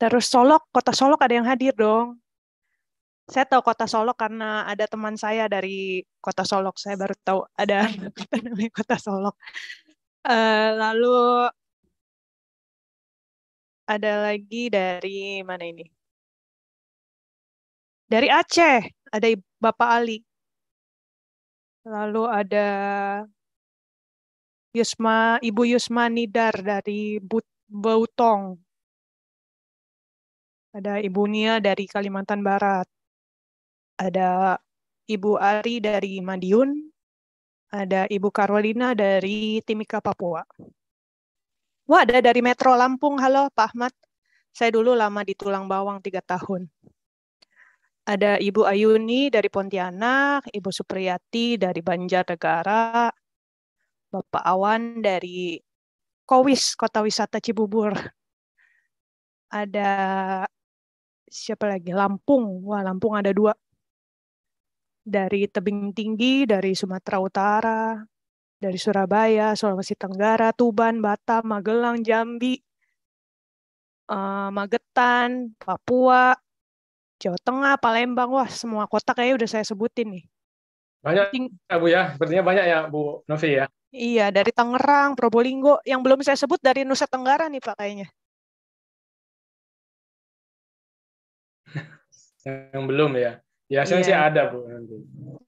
Terus Solok, kota Solok ada yang hadir dong. Saya tahu kota Solok karena ada teman saya dari kota Solok. Saya baru tahu ada namanya kota Solok. Uh, lalu ada lagi dari mana ini? Dari Aceh ada Bapak Ali. Lalu ada Yusma, Ibu Yusma Nidar dari But Bautong. Ada Ibu Nia dari Kalimantan Barat. Ada Ibu Ari dari Madiun. Ada Ibu Karolina dari Timika, Papua. Wah, ada dari Metro Lampung. Halo, Pak Ahmad. Saya dulu lama di Tulang Bawang, tiga tahun. Ada Ibu Ayuni dari Pontianak, Ibu Supriyati dari Banjarnegara, Bapak Awan dari Kowis, Kota Wisata Cibubur. Ada siapa lagi? Lampung. Wah, Lampung ada dua. Dari tebing tinggi, dari Sumatera Utara, dari Surabaya, Sulawesi Tenggara, Tuban, Batam, Magelang, Jambi, eh, Magetan, Papua, Jawa Tengah, Palembang. Wah, semua kota kayaknya udah saya sebutin nih. Banyak ya, Bu ya. Sepertinya banyak ya, Bu Novi ya. Iya, dari Tangerang, Probolinggo. Yang belum saya sebut dari Nusa Tenggara nih Pak kayaknya. Yang belum ya. Biasanya yeah. Iya. sih ada Bu nanti.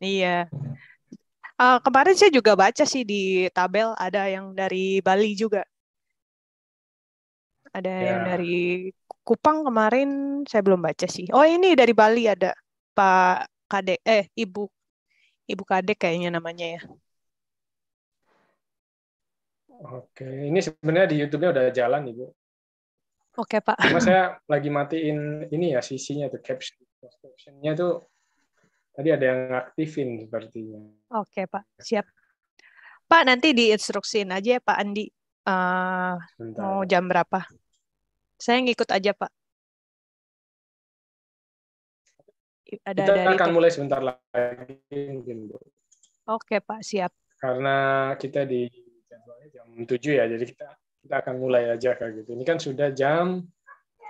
Iya. Uh, kemarin saya juga baca sih di tabel ada yang dari Bali juga. Ada ya. yang dari Kupang kemarin saya belum baca sih. Oh ini dari Bali ada Pak Kadek eh Ibu Ibu Kadek kayaknya namanya ya. Oke, ini sebenarnya di YouTube-nya udah jalan Ibu. Oke Pak. Cuma saya lagi matiin ini ya sisinya tuh caption captionnya tuh tadi ada yang aktifin sepertinya. Oke Pak, siap. Pak nanti diinstruksin aja ya Pak Andi uh, mau jam berapa. Saya ngikut aja Pak. Ada Kita dari akan itu. mulai sebentar lagi mungkin Bu. Oke Pak, siap. Karena kita di jam tujuh ya, jadi kita kita akan mulai aja kayak gitu. Ini kan sudah jam,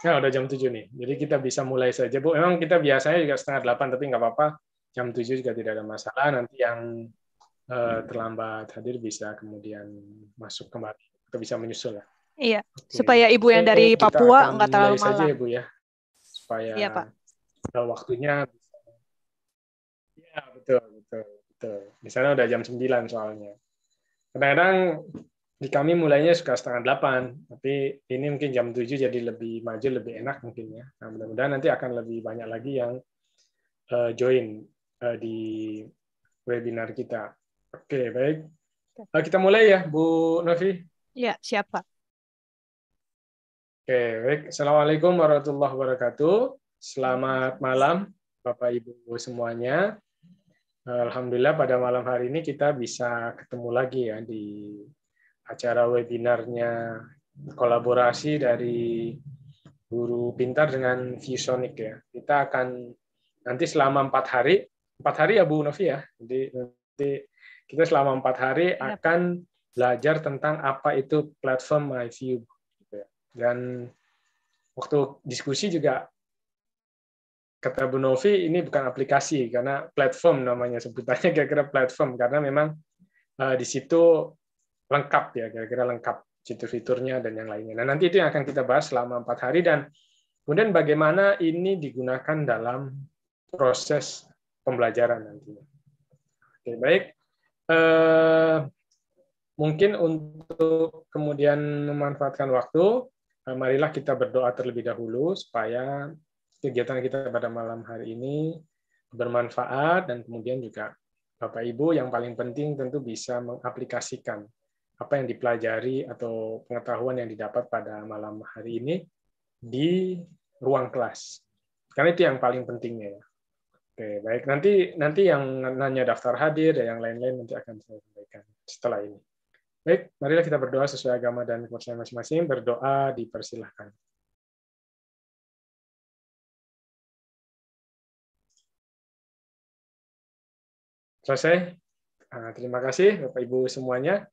ya udah jam tujuh nih. Jadi kita bisa mulai saja, Bu. emang kita biasanya juga setengah delapan, tapi nggak apa-apa. Jam tujuh juga tidak ada masalah. Nanti yang eh, terlambat hadir bisa kemudian masuk kembali. Kita bisa menyusul ya Iya, Oke. supaya Ibu yang dari Oke, Papua nggak terlalu malam. saja ya, Ibu ya, supaya iya, Pak. waktunya Iya Ya, betul, betul, betul. Misalnya udah jam sembilan soalnya. Kadang-kadang di kami mulainya suka setengah delapan, tapi ini mungkin jam tujuh jadi lebih maju, lebih enak mungkin ya. Nah, mudah-mudahan nanti akan lebih banyak lagi yang eh, join eh, di webinar kita. Oke, baik. Eh, kita mulai ya, Bu Novi. Ya, siapa? Oke, okay, baik. Assalamualaikum warahmatullahi wabarakatuh. Selamat malam, Bapak Ibu semuanya. Alhamdulillah pada malam hari ini kita bisa ketemu lagi ya di acara webinarnya kolaborasi dari guru pintar dengan Visionic ya. Kita akan nanti selama empat hari, empat hari ya Bu Novi ya. Jadi nanti kita selama empat hari iya, akan belajar tentang apa itu platform MyView. Dan waktu diskusi juga kata Bu Novi ini bukan aplikasi karena platform namanya sebutannya kira-kira platform karena memang eh, di situ lengkap ya kira-kira lengkap fitur-fiturnya dan yang lainnya. Nah nanti itu yang akan kita bahas selama empat hari dan kemudian bagaimana ini digunakan dalam proses pembelajaran nantinya. Oke baik. Eh, mungkin untuk kemudian memanfaatkan waktu, eh, marilah kita berdoa terlebih dahulu supaya kegiatan kita pada malam hari ini bermanfaat dan kemudian juga Bapak Ibu yang paling penting tentu bisa mengaplikasikan apa yang dipelajari atau pengetahuan yang didapat pada malam hari ini di ruang kelas. Karena itu yang paling pentingnya. Oke, baik. Nanti nanti yang nanya daftar hadir dan yang lain-lain nanti akan saya sampaikan setelah ini. Baik, marilah kita berdoa sesuai agama dan kepercayaan masing-masing. Berdoa dipersilahkan. Selesai. Ah, terima kasih Bapak Ibu semuanya.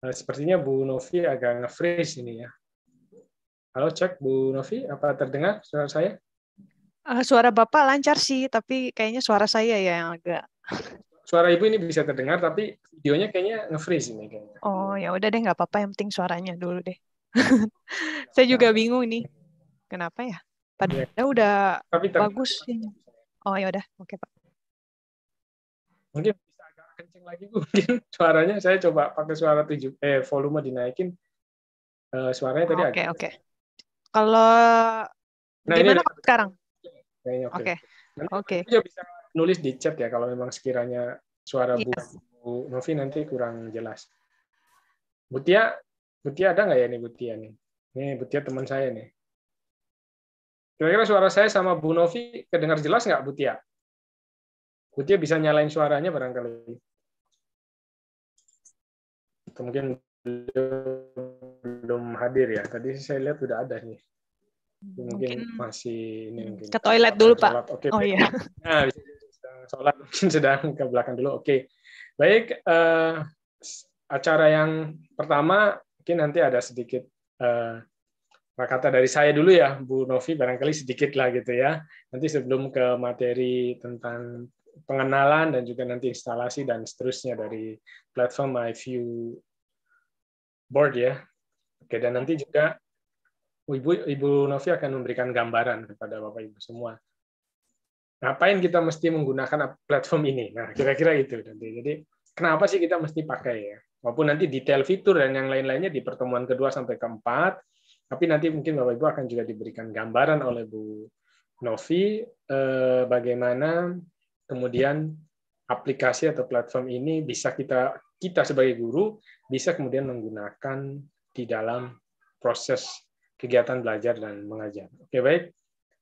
Eh, sepertinya Bu Novi agak nge-freeze ini ya. Halo, cek Bu Novi, apa terdengar suara saya? Uh, suara Bapak lancar sih, tapi kayaknya suara saya ya yang agak. Suara Ibu ini bisa terdengar, tapi videonya kayaknya nge-freeze ini kayaknya. Oh, ya udah deh, nggak apa-apa. Yang penting suaranya dulu deh. saya juga bingung ini, kenapa ya? Padahal ya. udah tapi bagus. Oh ya udah, oke Pak. Mungkin kencing lagi mungkin suaranya saya coba pakai suara tujuh eh volume dinaikin uh, suaranya tadi oke oke kalau nah, gimana ini, sekarang oke oke oke bisa nulis di chat ya kalau memang sekiranya suara yes. bu, iya. bu Novi nanti kurang jelas Butia Butia ada nggak ya nih Butia nih ini Butia teman saya nih kira-kira suara saya sama Bu Novi kedengar jelas nggak Butia Butia bisa nyalain suaranya barangkali mungkin belum hadir ya. Tadi saya lihat sudah ada nih. Mungkin, mungkin masih ini Ke toilet dulu sholat. Oh, Pak. Okay, oh iya. Nah, sholat sedang ke belakang dulu. Oke. Okay. Baik. Uh, acara yang pertama mungkin nanti ada sedikit uh, eh, kata dari saya dulu ya, Bu Novi barangkali sedikit lah gitu ya. Nanti sebelum ke materi tentang pengenalan dan juga nanti instalasi dan seterusnya dari platform MyView board ya. Oke, dan nanti juga Ibu Ibu Novi akan memberikan gambaran kepada Bapak Ibu semua. Ngapain kita mesti menggunakan platform ini? Nah, kira-kira itu nanti. Jadi, kenapa sih kita mesti pakai ya? Walaupun nanti detail fitur dan yang lain-lainnya di pertemuan kedua sampai keempat, tapi nanti mungkin Bapak Ibu akan juga diberikan gambaran oleh Bu Novi eh, bagaimana kemudian aplikasi atau platform ini bisa kita kita sebagai guru bisa kemudian menggunakan di dalam proses kegiatan belajar dan mengajar. Oke, baik.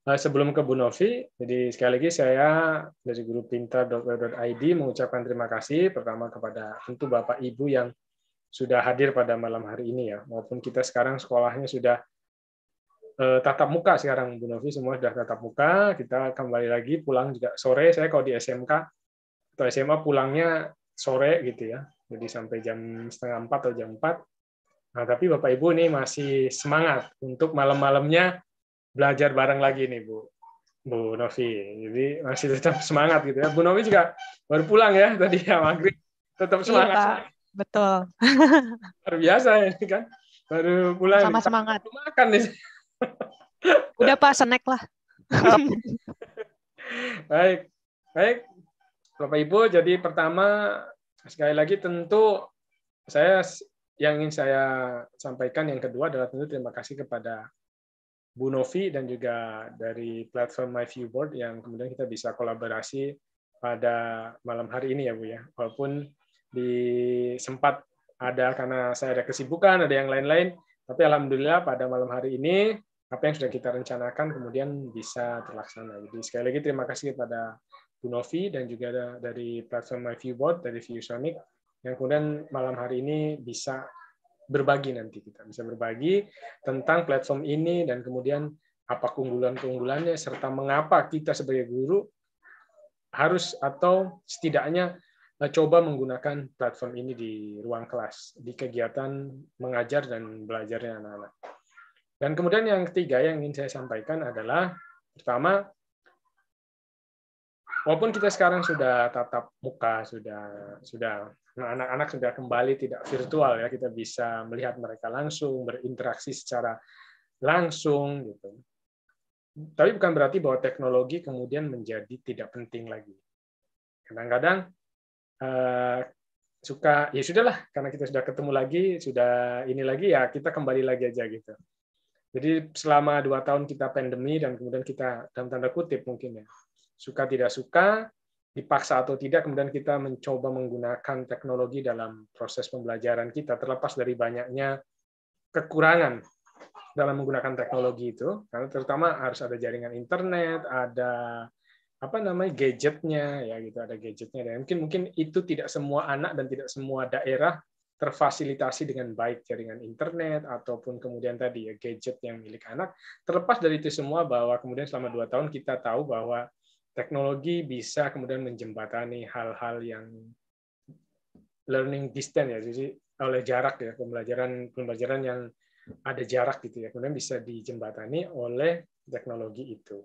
Eh, sebelum ke Bu Novi, jadi sekali lagi saya dari guru pintar.id mengucapkan terima kasih pertama kepada tentu Bapak Ibu yang sudah hadir pada malam hari ini ya, maupun kita sekarang sekolahnya sudah eh, tatap muka sekarang Bu Novi semua sudah tatap muka, kita kembali lagi pulang juga sore. Saya kalau di SMK atau SMA pulangnya sore gitu ya jadi sampai jam setengah empat atau jam empat. Nah, tapi Bapak Ibu nih masih semangat untuk malam-malamnya belajar bareng lagi nih Bu. Bu Novi, jadi masih tetap semangat gitu ya. Bu Novi juga baru pulang ya tadi ya maghrib, tetap iya, semangat. Iya, Betul. Luar biasa ya, ini kan, baru pulang. Sama semangat. Baru makan nih. Udah Pak, snack lah. baik, baik. Bapak Ibu, jadi pertama Sekali lagi tentu saya yang ingin saya sampaikan yang kedua adalah tentu terima kasih kepada Bu Novi dan juga dari platform My Viewboard yang kemudian kita bisa kolaborasi pada malam hari ini ya Bu ya. Walaupun di sempat ada karena saya ada kesibukan, ada yang lain-lain, tapi alhamdulillah pada malam hari ini apa yang sudah kita rencanakan kemudian bisa terlaksana. Jadi sekali lagi terima kasih kepada Novi dan juga dari platform MyViewBoard dari ViewSonic yang kemudian malam hari ini bisa berbagi nanti kita bisa berbagi tentang platform ini dan kemudian apa keunggulan-keunggulannya serta mengapa kita sebagai guru harus atau setidaknya eh, coba menggunakan platform ini di ruang kelas di kegiatan mengajar dan belajarnya anak-anak. Dan kemudian yang ketiga yang ingin saya sampaikan adalah pertama walaupun kita sekarang sudah tatap muka, sudah sudah anak-anak sudah kembali tidak virtual ya, kita bisa melihat mereka langsung, berinteraksi secara langsung gitu. Tapi bukan berarti bahwa teknologi kemudian menjadi tidak penting lagi. Kadang-kadang uh, suka ya sudahlah karena kita sudah ketemu lagi, sudah ini lagi ya kita kembali lagi aja gitu. Jadi selama dua tahun kita pandemi dan kemudian kita dalam tanda kutip mungkin ya suka tidak suka, dipaksa atau tidak, kemudian kita mencoba menggunakan teknologi dalam proses pembelajaran kita, terlepas dari banyaknya kekurangan dalam menggunakan teknologi itu, karena terutama harus ada jaringan internet, ada apa namanya gadgetnya ya gitu ada gadgetnya dan mungkin mungkin itu tidak semua anak dan tidak semua daerah terfasilitasi dengan baik jaringan internet ataupun kemudian tadi ya gadget yang milik anak terlepas dari itu semua bahwa kemudian selama dua tahun kita tahu bahwa teknologi bisa kemudian menjembatani hal-hal yang learning distance ya, jadi oleh jarak ya, pembelajaran pembelajaran yang ada jarak gitu ya, kemudian bisa dijembatani oleh teknologi itu.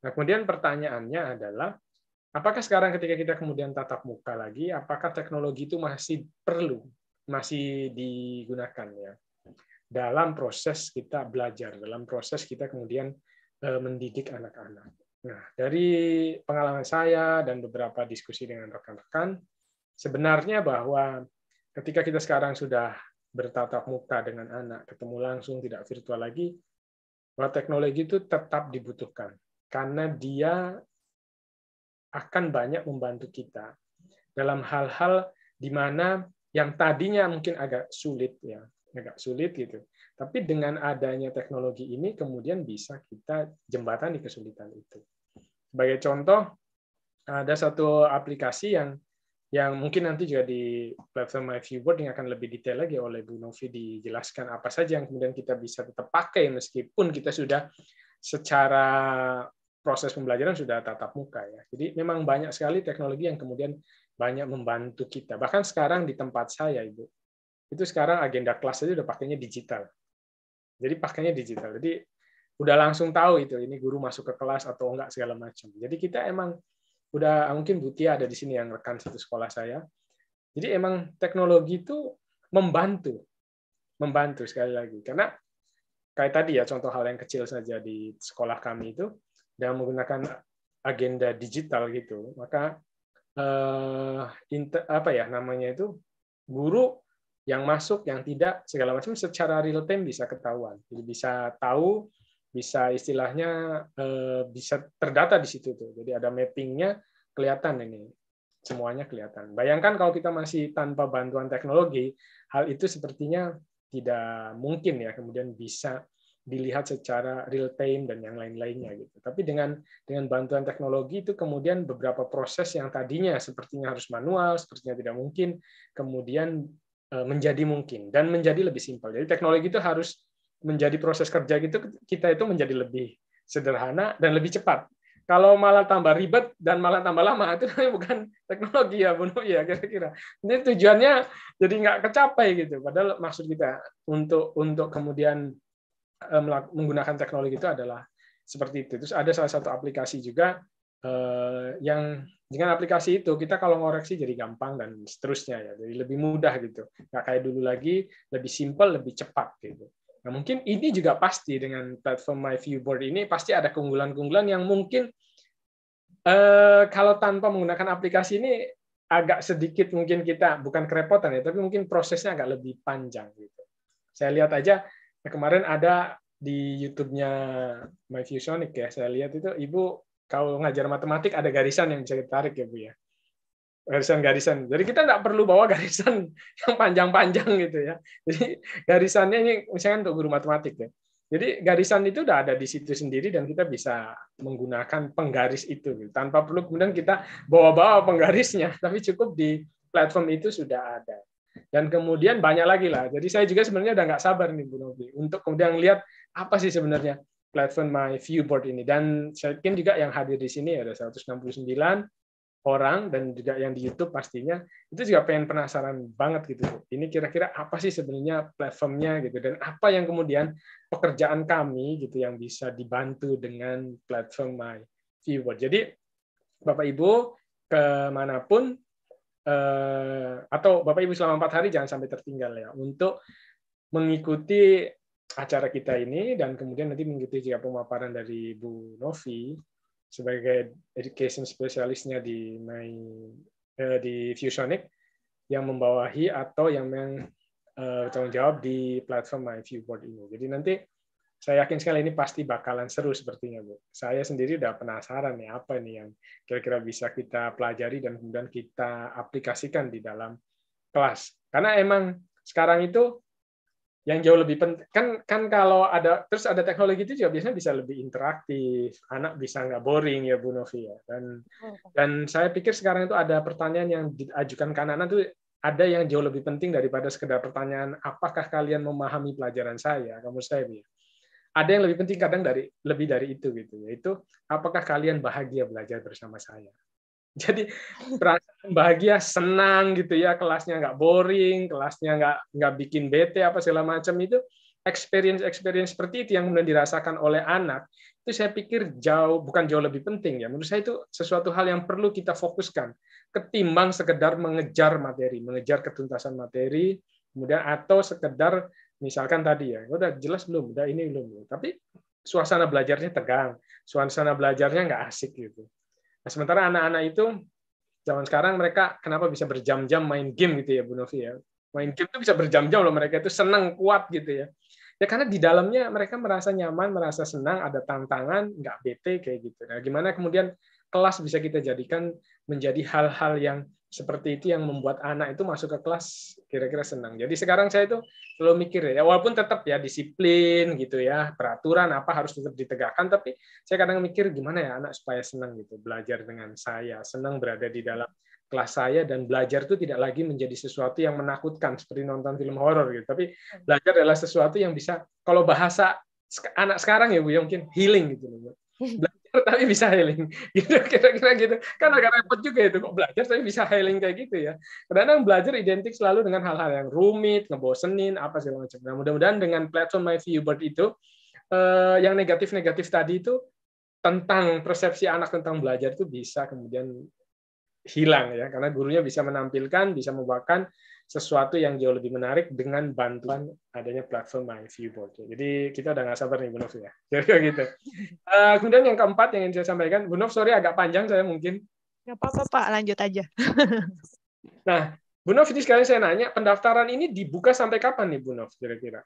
Nah, kemudian pertanyaannya adalah apakah sekarang ketika kita kemudian tatap muka lagi, apakah teknologi itu masih perlu, masih digunakan ya dalam proses kita belajar, dalam proses kita kemudian eh, mendidik anak-anak. Nah, dari pengalaman saya dan beberapa diskusi dengan rekan-rekan, sebenarnya bahwa ketika kita sekarang sudah bertatap muka dengan anak, ketemu langsung, tidak virtual lagi, bahwa teknologi itu tetap dibutuhkan. Karena dia akan banyak membantu kita dalam hal-hal di mana yang tadinya mungkin agak sulit ya, agak sulit gitu. Tapi dengan adanya teknologi ini kemudian bisa kita jembatan di kesulitan itu. Sebagai contoh, ada satu aplikasi yang yang mungkin nanti juga di platform My yang akan lebih detail lagi oleh Bu Novi dijelaskan apa saja yang kemudian kita bisa tetap pakai meskipun kita sudah secara proses pembelajaran sudah tatap muka ya. Jadi memang banyak sekali teknologi yang kemudian banyak membantu kita. Bahkan sekarang di tempat saya Ibu, itu sekarang agenda kelas saja udah pakainya digital. Jadi pakainya digital. Jadi udah langsung tahu itu ini guru masuk ke kelas atau enggak segala macam. Jadi kita emang udah mungkin Butia ada di sini yang rekan satu sekolah saya. Jadi emang teknologi itu membantu, membantu sekali lagi karena kayak tadi ya contoh hal yang kecil saja di sekolah kami itu dan menggunakan agenda digital gitu maka eh, inter, apa ya namanya itu guru yang masuk, yang tidak, segala macam secara real time bisa ketahuan. Jadi bisa tahu, bisa istilahnya eh, bisa terdata di situ tuh. Jadi ada mappingnya kelihatan ini semuanya kelihatan. Bayangkan kalau kita masih tanpa bantuan teknologi, hal itu sepertinya tidak mungkin ya kemudian bisa dilihat secara real time dan yang lain-lainnya gitu. Tapi dengan dengan bantuan teknologi itu kemudian beberapa proses yang tadinya sepertinya harus manual, sepertinya tidak mungkin, kemudian Eh, menjadi mungkin dan menjadi lebih simpel. Jadi teknologi itu harus menjadi proses kerja gitu kita itu menjadi lebih sederhana dan lebih cepat. Kalau malah tambah ribet dan malah tambah lama itu bukan teknologi ya bunuh ya kira-kira. Ini tujuannya jadi nggak kecapai gitu. Padahal maksud kita untuk untuk kemudian eh, menggunakan teknologi itu adalah seperti itu. Terus ada salah satu aplikasi juga Eh, yang dengan aplikasi itu kita kalau ngoreksi jadi gampang dan seterusnya ya jadi lebih mudah gitu nggak kayak dulu lagi lebih simple lebih cepat gitu nah mungkin ini juga pasti dengan platform My Viewboard ini pasti ada keunggulan-keunggulan yang mungkin eh, kalau tanpa menggunakan aplikasi ini agak sedikit mungkin kita bukan kerepotan ya tapi mungkin prosesnya agak lebih panjang gitu saya lihat aja kemarin ada di YouTube-nya My ya saya lihat itu ibu kalau ngajar matematik ada garisan yang bisa ditarik ya Bu ya. Garisan-garisan. Jadi kita nggak perlu bawa garisan yang panjang-panjang gitu ya. Jadi garisannya ini misalnya untuk guru matematik ya. Jadi garisan itu udah ada di situ sendiri dan kita bisa menggunakan penggaris itu gitu. tanpa perlu kemudian kita bawa-bawa penggarisnya, tapi cukup di platform itu sudah ada. Dan kemudian banyak lagi lah. Jadi saya juga sebenarnya udah nggak sabar nih Bu Novi untuk kemudian lihat apa sih sebenarnya platform my viewboard ini dan saya yakin juga yang hadir di sini ada 169 orang dan juga yang di YouTube pastinya itu juga pengen penasaran banget gitu ini kira-kira apa sih sebenarnya platformnya gitu dan apa yang kemudian pekerjaan kami gitu yang bisa dibantu dengan platform my viewboard jadi bapak ibu kemanapun eh, atau bapak ibu selama empat hari jangan sampai tertinggal ya untuk mengikuti acara kita ini dan kemudian nanti mengikuti juga pemaparan dari Bu Novi sebagai education spesialisnya di my, eh, di Fusionic yang membawahi atau yang meng, eh, tanggung jawab di platform My Viewboard ini. Jadi nanti saya yakin sekali ini pasti bakalan seru sepertinya Bu. Saya sendiri udah penasaran nih apa nih yang kira-kira bisa kita pelajari dan kemudian kita aplikasikan di dalam kelas. Karena emang sekarang itu yang jauh lebih penting kan kan kalau ada terus ada teknologi itu juga biasanya bisa lebih interaktif anak bisa nggak boring ya Bu Novi ya dan hmm. dan saya pikir sekarang itu ada pertanyaan yang diajukan ke anak-anak itu ada yang jauh lebih penting daripada sekedar pertanyaan apakah kalian memahami pelajaran saya kamu saya ya ada yang lebih penting kadang dari lebih dari itu gitu yaitu apakah kalian bahagia belajar bersama saya jadi perasaan bahagia, senang gitu ya, kelasnya nggak boring, kelasnya nggak nggak bikin bete apa segala macam itu experience-experience seperti itu yang kemudian dirasakan oleh anak itu saya pikir jauh bukan jauh lebih penting ya menurut saya itu sesuatu hal yang perlu kita fokuskan ketimbang sekedar mengejar materi mengejar ketuntasan materi kemudian atau sekedar misalkan tadi ya udah jelas belum udah ini belum tapi suasana belajarnya tegang suasana belajarnya nggak asik gitu Nah, sementara anak-anak itu zaman sekarang mereka kenapa bisa berjam-jam main game gitu ya Bu Novi ya. Main game itu bisa berjam-jam loh mereka itu senang kuat gitu ya. Ya karena di dalamnya mereka merasa nyaman, merasa senang, ada tantangan, nggak bete kayak gitu. Nah, gimana kemudian kelas bisa kita jadikan menjadi hal-hal yang seperti itu yang membuat anak itu masuk ke kelas kira-kira senang. Jadi sekarang saya itu selalu mikir ya, ya, walaupun tetap ya disiplin gitu ya, peraturan apa harus tetap ditegakkan, tapi saya kadang mikir gimana ya anak supaya senang gitu, belajar dengan saya, senang berada di dalam kelas saya dan belajar itu tidak lagi menjadi sesuatu yang menakutkan seperti nonton film horor gitu, tapi hmm. belajar adalah sesuatu yang bisa kalau bahasa anak sekarang ya Bu, ya mungkin healing gitu loh. Belajar tapi bisa healing gitu kira-kira gitu kan agak repot juga itu kok belajar tapi bisa healing kayak gitu ya kadang belajar identik selalu dengan hal-hal yang rumit ngebosenin apa sih macam nah mudah-mudahan dengan platform My Viewbird itu eh, yang negatif-negatif tadi itu tentang persepsi anak tentang belajar itu bisa kemudian hilang ya karena gurunya bisa menampilkan bisa membawakan sesuatu yang jauh lebih menarik dengan bantuan iya. adanya platform MyViewBoard. Jadi kita udah nggak sabar nih Bunov ya. Jadi gitu. Eh, kemudian yang keempat yang ingin saya sampaikan, Bunov sorry agak panjang saya mungkin. Nggak apa-apa Pak, lanjut aja. nah, Bunov ini sekarang saya nanya, pendaftaran ini dibuka sampai kapan nih Bunov kira-kira?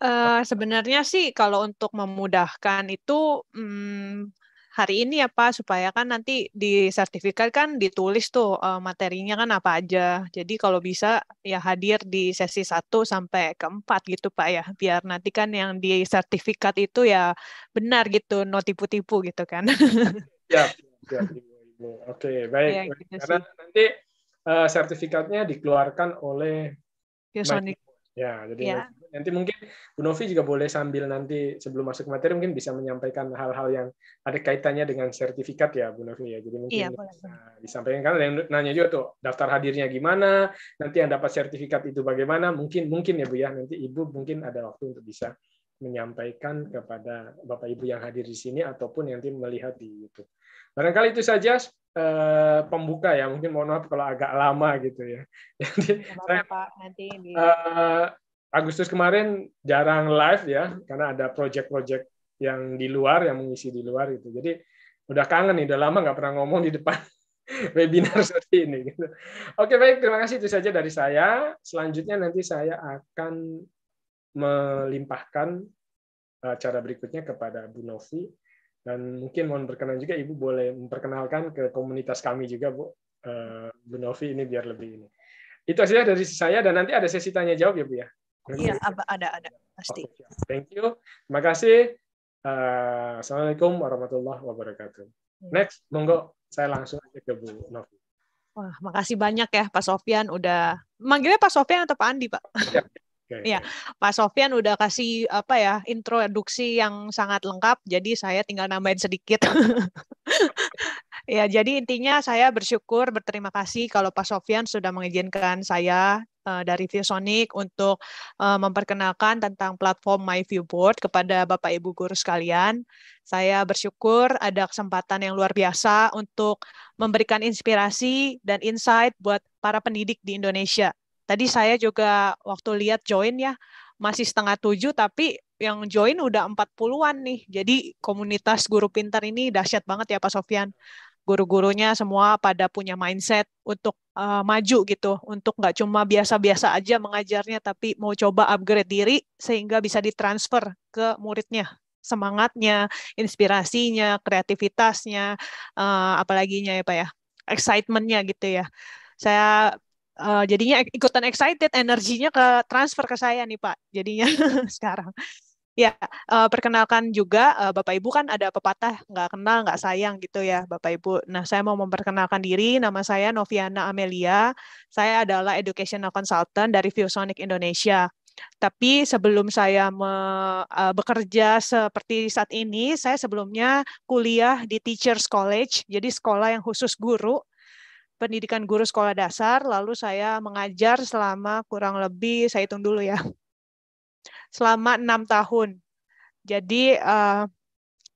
Uh, sebenarnya sih kalau untuk memudahkan itu hmm, hari ini ya Pak supaya kan nanti di sertifikat kan ditulis tuh eh, materinya kan apa aja. Jadi kalau bisa ya hadir di sesi 1 sampai keempat gitu Pak ya. Biar nanti kan yang di sertifikat itu ya benar gitu, no tipu-tipu gitu kan. Ya, ya, ya, ya, ya. Oke, baik. Ya, gitu Karena nanti uh, sertifikatnya dikeluarkan oleh Geosonic. Ya, jadi ya. Nanti mungkin Bu Novi juga boleh sambil nanti sebelum masuk materi mungkin bisa menyampaikan hal-hal yang ada kaitannya dengan sertifikat ya Bu Novi ya. Jadi mungkin iya, boleh. disampaikan kan yang nanya juga tuh daftar hadirnya gimana, nanti yang dapat sertifikat itu bagaimana, mungkin mungkin ya Bu ya nanti Ibu mungkin ada waktu untuk bisa menyampaikan kepada Bapak Ibu yang hadir di sini ataupun yang nanti melihat di YouTube. Barangkali itu saja eh, pembuka ya. Mungkin mohon maaf kalau agak lama gitu ya. Jadi Bapak, saya, Pak, nanti di... eh, Agustus kemarin jarang live ya karena ada project-project yang di luar yang mengisi di luar itu. Jadi udah kangen nih, udah lama nggak pernah ngomong di depan webinar seperti ini. Gitu. Oke baik, terima kasih itu saja dari saya. Selanjutnya nanti saya akan melimpahkan eh, cara berikutnya kepada Bu Novi dan mungkin mohon berkenan juga Ibu boleh memperkenalkan ke komunitas kami juga Bu eh, Bu Novi ini biar lebih ini. Itu saja dari saya dan nanti ada sesi tanya jawab ya Bu ya. Iya, ada ada pasti. Okay. Thank you. Terima kasih. Uh, Assalamualaikum warahmatullahi wabarakatuh. Iya. Next, monggo saya langsung aja ke Bu Novi. Wah, makasih banyak ya Pak Sofian udah manggilnya Pak Sofian atau Pak Andi, Pak? Ya. Ya, Pak Sofian udah kasih apa ya introduksi yang sangat lengkap, jadi saya tinggal nambahin sedikit. ya, jadi intinya saya bersyukur, berterima kasih kalau Pak Sofian sudah mengizinkan saya uh, dari Viewsonic untuk uh, memperkenalkan tentang platform My Viewboard kepada Bapak Ibu guru sekalian. Saya bersyukur ada kesempatan yang luar biasa untuk memberikan inspirasi dan insight buat para pendidik di Indonesia Tadi saya juga waktu lihat join ya, masih setengah tujuh tapi yang join udah 40-an nih. Jadi komunitas guru pintar ini dahsyat banget ya Pak Sofian. Guru-gurunya semua pada punya mindset untuk uh, maju gitu, untuk nggak cuma biasa-biasa aja mengajarnya, tapi mau coba upgrade diri sehingga bisa ditransfer ke muridnya semangatnya, inspirasinya, kreativitasnya, uh, apalaginya ya Pak ya, excitementnya gitu ya. Saya uh, jadinya ikutan excited, energinya ke transfer ke saya nih Pak, jadinya sekarang. Ya, uh, perkenalkan juga uh, Bapak Ibu kan ada pepatah nggak kenal nggak sayang gitu ya Bapak Ibu. Nah, saya mau memperkenalkan diri, nama saya Noviana Amelia. Saya adalah educational consultant dari Viewsonic Indonesia. Tapi sebelum saya me, uh, bekerja seperti saat ini, saya sebelumnya kuliah di Teachers College, jadi sekolah yang khusus guru pendidikan guru sekolah dasar, lalu saya mengajar selama kurang lebih, saya hitung dulu ya, selama enam tahun. Jadi uh,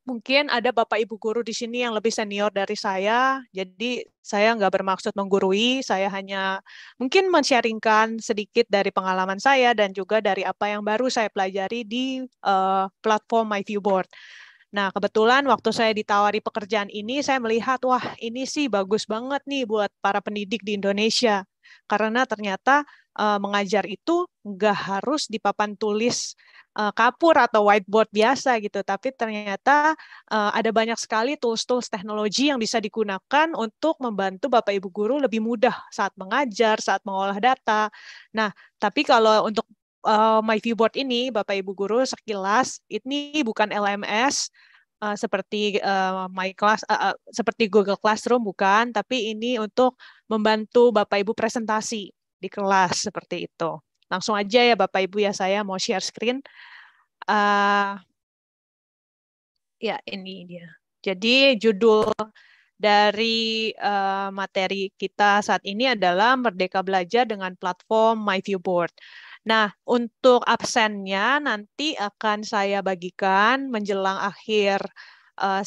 mungkin ada bapak ibu guru di sini yang lebih senior dari saya, jadi saya nggak bermaksud menggurui, saya hanya mungkin mensharingkan sedikit dari pengalaman saya dan juga dari apa yang baru saya pelajari di uh, platform MyViewBoard. Board Nah, kebetulan waktu saya ditawari pekerjaan ini, saya melihat, wah ini sih bagus banget nih buat para pendidik di Indonesia. Karena ternyata uh, mengajar itu nggak harus di papan tulis uh, kapur atau whiteboard biasa gitu, tapi ternyata uh, ada banyak sekali tools-tools teknologi yang bisa digunakan untuk membantu Bapak Ibu guru lebih mudah saat mengajar, saat mengolah data. Nah, tapi kalau untuk uh, my viewboard ini Bapak Ibu guru sekilas ini bukan LMS uh, eh, seperti uh, my class uh, uh, seperti Google Classroom bukan, tapi ini untuk membantu Bapak Ibu presentasi di kelas seperti itu. Langsung aja ya Bapak Ibu ya saya mau share screen. Uh, ya ini dia. Jadi judul dari uh, materi kita saat ini adalah Merdeka Belajar dengan platform MyViewBoard. Viewboard. Nah, untuk absennya nanti akan saya bagikan menjelang akhir uh,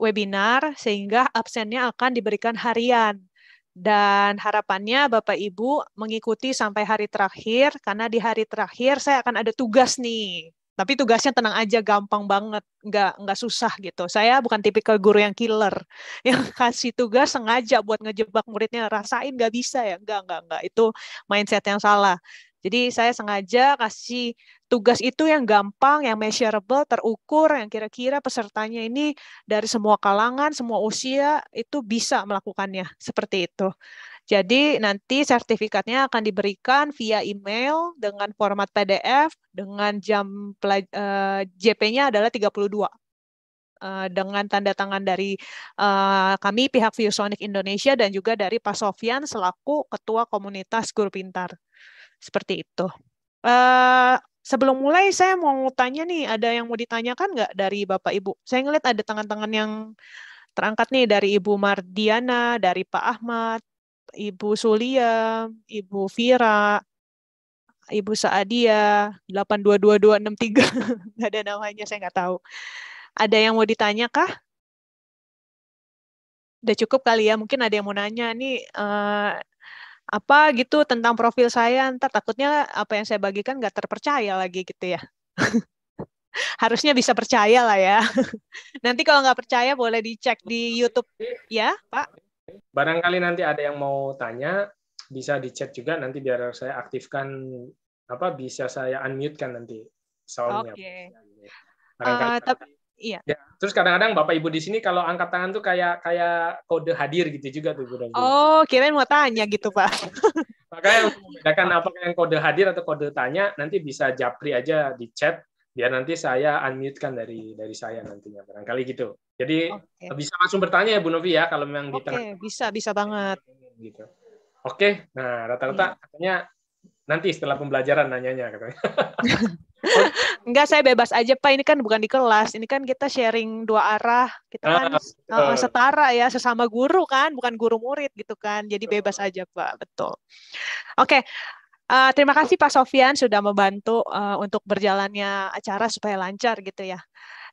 webinar sehingga absennya akan diberikan harian. Dan harapannya Bapak Ibu mengikuti sampai hari terakhir karena di hari terakhir saya akan ada tugas nih tapi tugasnya tenang aja gampang banget nggak nggak susah gitu saya bukan tipikal guru yang killer yang kasih tugas sengaja buat ngejebak muridnya rasain nggak bisa ya nggak nggak nggak itu mindset yang salah jadi saya sengaja kasih tugas itu yang gampang, yang measurable, terukur, yang kira-kira pesertanya ini dari semua kalangan, semua usia itu bisa melakukannya seperti itu. Jadi nanti sertifikatnya akan diberikan via email dengan format PDF dengan jam uh, eh, JP-nya adalah 32 eh, dengan tanda tangan dari uh, kami pihak Viewsonic Indonesia dan juga dari Pak Sofian selaku Ketua Komunitas Guru Pintar. Seperti itu. Uh, sebelum mulai saya mau tanya nih, ada yang mau ditanyakan nggak dari Bapak Ibu? Saya ngelihat ada tangan-tangan yang terangkat nih dari Ibu Mardiana, dari Pak Ahmad, Ibu Sulia, Ibu Vira, Ibu Saadia, 822263 nggak ada namanya, saya nggak tahu. Ada yang mau ditanya kah? Udah cukup kali ya, mungkin ada yang mau nanya. Nih uh, apa gitu tentang profil saya entar takutnya apa yang saya bagikan nggak terpercaya lagi gitu ya harusnya bisa percaya lah ya nanti kalau nggak percaya boleh dicek di YouTube ya Pak barangkali nanti ada yang mau tanya bisa dicek juga nanti biar saya aktifkan apa bisa saya unmute kan nanti soundnya okay. uh, eh, tapi Iya. Ya. Terus kadang-kadang Bapak Ibu di sini kalau angkat tangan tuh kayak kayak kode hadir gitu juga tuh Bu. Oh, kirain mau tanya gitu, Pak. Makanya membedakan apakah yang kode hadir atau kode tanya nanti bisa japri aja di chat biar nanti saya unmute kan dari dari saya nantinya barangkali gitu. Jadi okay. bisa langsung bertanya ya Bu Novi ya kalau memang okay, di tengah. bisa bisa banget. Gitu. Oke, okay. nah rata-rata yeah. katanya nanti setelah pembelajaran nanyanya katanya. Enggak, saya bebas aja, Pak. Ini kan bukan di kelas. Ini kan kita sharing dua arah. Kita kan uh, setara ya, sesama guru kan, bukan guru murid gitu kan. Jadi bebas aja, Pak. Betul. Oke. Okay. Uh, eh, terima kasih Pak Sofian sudah membantu uh, untuk berjalannya acara supaya lancar gitu ya.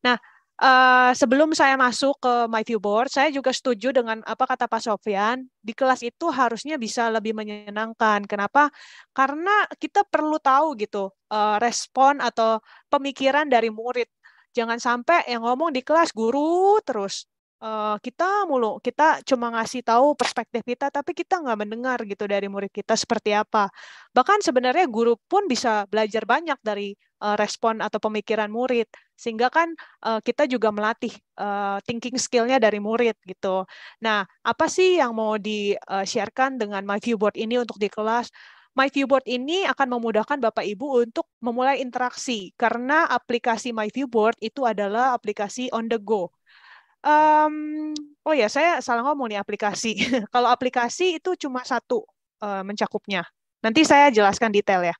Nah, uh, sebelum saya masuk ke my view board, saya juga setuju dengan apa kata Pak Sofian. Di kelas itu harusnya bisa lebih menyenangkan. Kenapa? Karena kita perlu tahu gitu uh, respon atau pemikiran dari murid. Jangan sampai yang ngomong di kelas guru terus. Uh, kita mulu kita cuma ngasih tahu perspektif kita tapi kita nggak mendengar gitu dari murid kita seperti apa bahkan sebenarnya guru pun bisa belajar banyak dari uh, respon atau pemikiran murid sehingga kan uh, kita juga melatih uh, thinking skillnya dari murid gitu. Nah, apa sih yang mau di-sharekan eh, dengan My Viewboard ini untuk di kelas? My Viewboard ini akan memudahkan Bapak Ibu untuk memulai interaksi karena aplikasi My Viewboard itu adalah aplikasi on the go. Um, oh ya, saya salah ngomong nih aplikasi. Kalau aplikasi itu cuma satu uh, mencakupnya. Nanti saya jelaskan detail ya.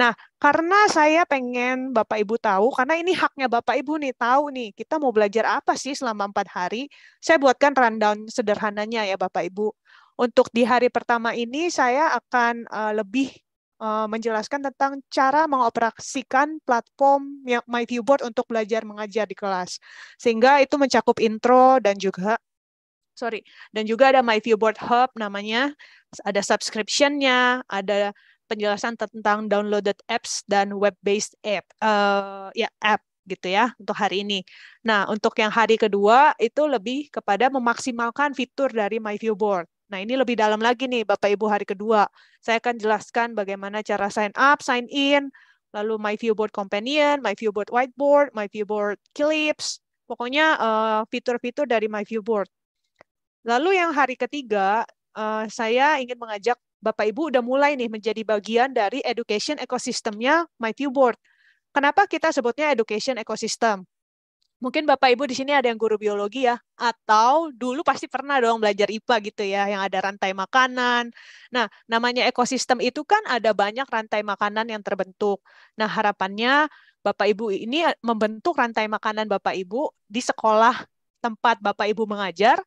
Nah, karena saya pengen Bapak Ibu tahu, karena ini haknya Bapak Ibu nih tahu nih, kita mau belajar apa sih selama empat hari. Saya buatkan rundown sederhananya ya Bapak Ibu. Untuk di hari pertama ini saya akan uh, lebih uh, menjelaskan tentang cara mengoperasikan platform yang MyViewBoard untuk belajar mengajar di kelas. Sehingga itu mencakup intro dan juga sorry. Dan juga ada My Viewboard Hub namanya, ada subscriptionnya, ada penjelasan tentang downloaded apps dan web-based app, uh, ya app gitu ya untuk hari ini. Nah untuk yang hari kedua itu lebih kepada memaksimalkan fitur dari My Viewboard. Nah ini lebih dalam lagi nih Bapak Ibu hari kedua. Saya akan jelaskan bagaimana cara sign up, sign in, lalu My Viewboard Companion, My Viewboard Whiteboard, My Viewboard Clips, pokoknya eh, fitur-fitur uh, dari My Viewboard. Lalu yang hari ketiga, uh, saya ingin mengajak Bapak Ibu udah mulai nih menjadi bagian dari education ekosistemnya View Board. Kenapa kita sebutnya education ekosistem? Mungkin Bapak Ibu di sini ada yang guru biologi ya, atau dulu pasti pernah dong belajar IPA gitu ya, yang ada rantai makanan. Nah, namanya ekosistem itu kan ada banyak rantai makanan yang terbentuk. Nah, harapannya Bapak Ibu ini membentuk rantai makanan Bapak Ibu di sekolah tempat Bapak Ibu mengajar,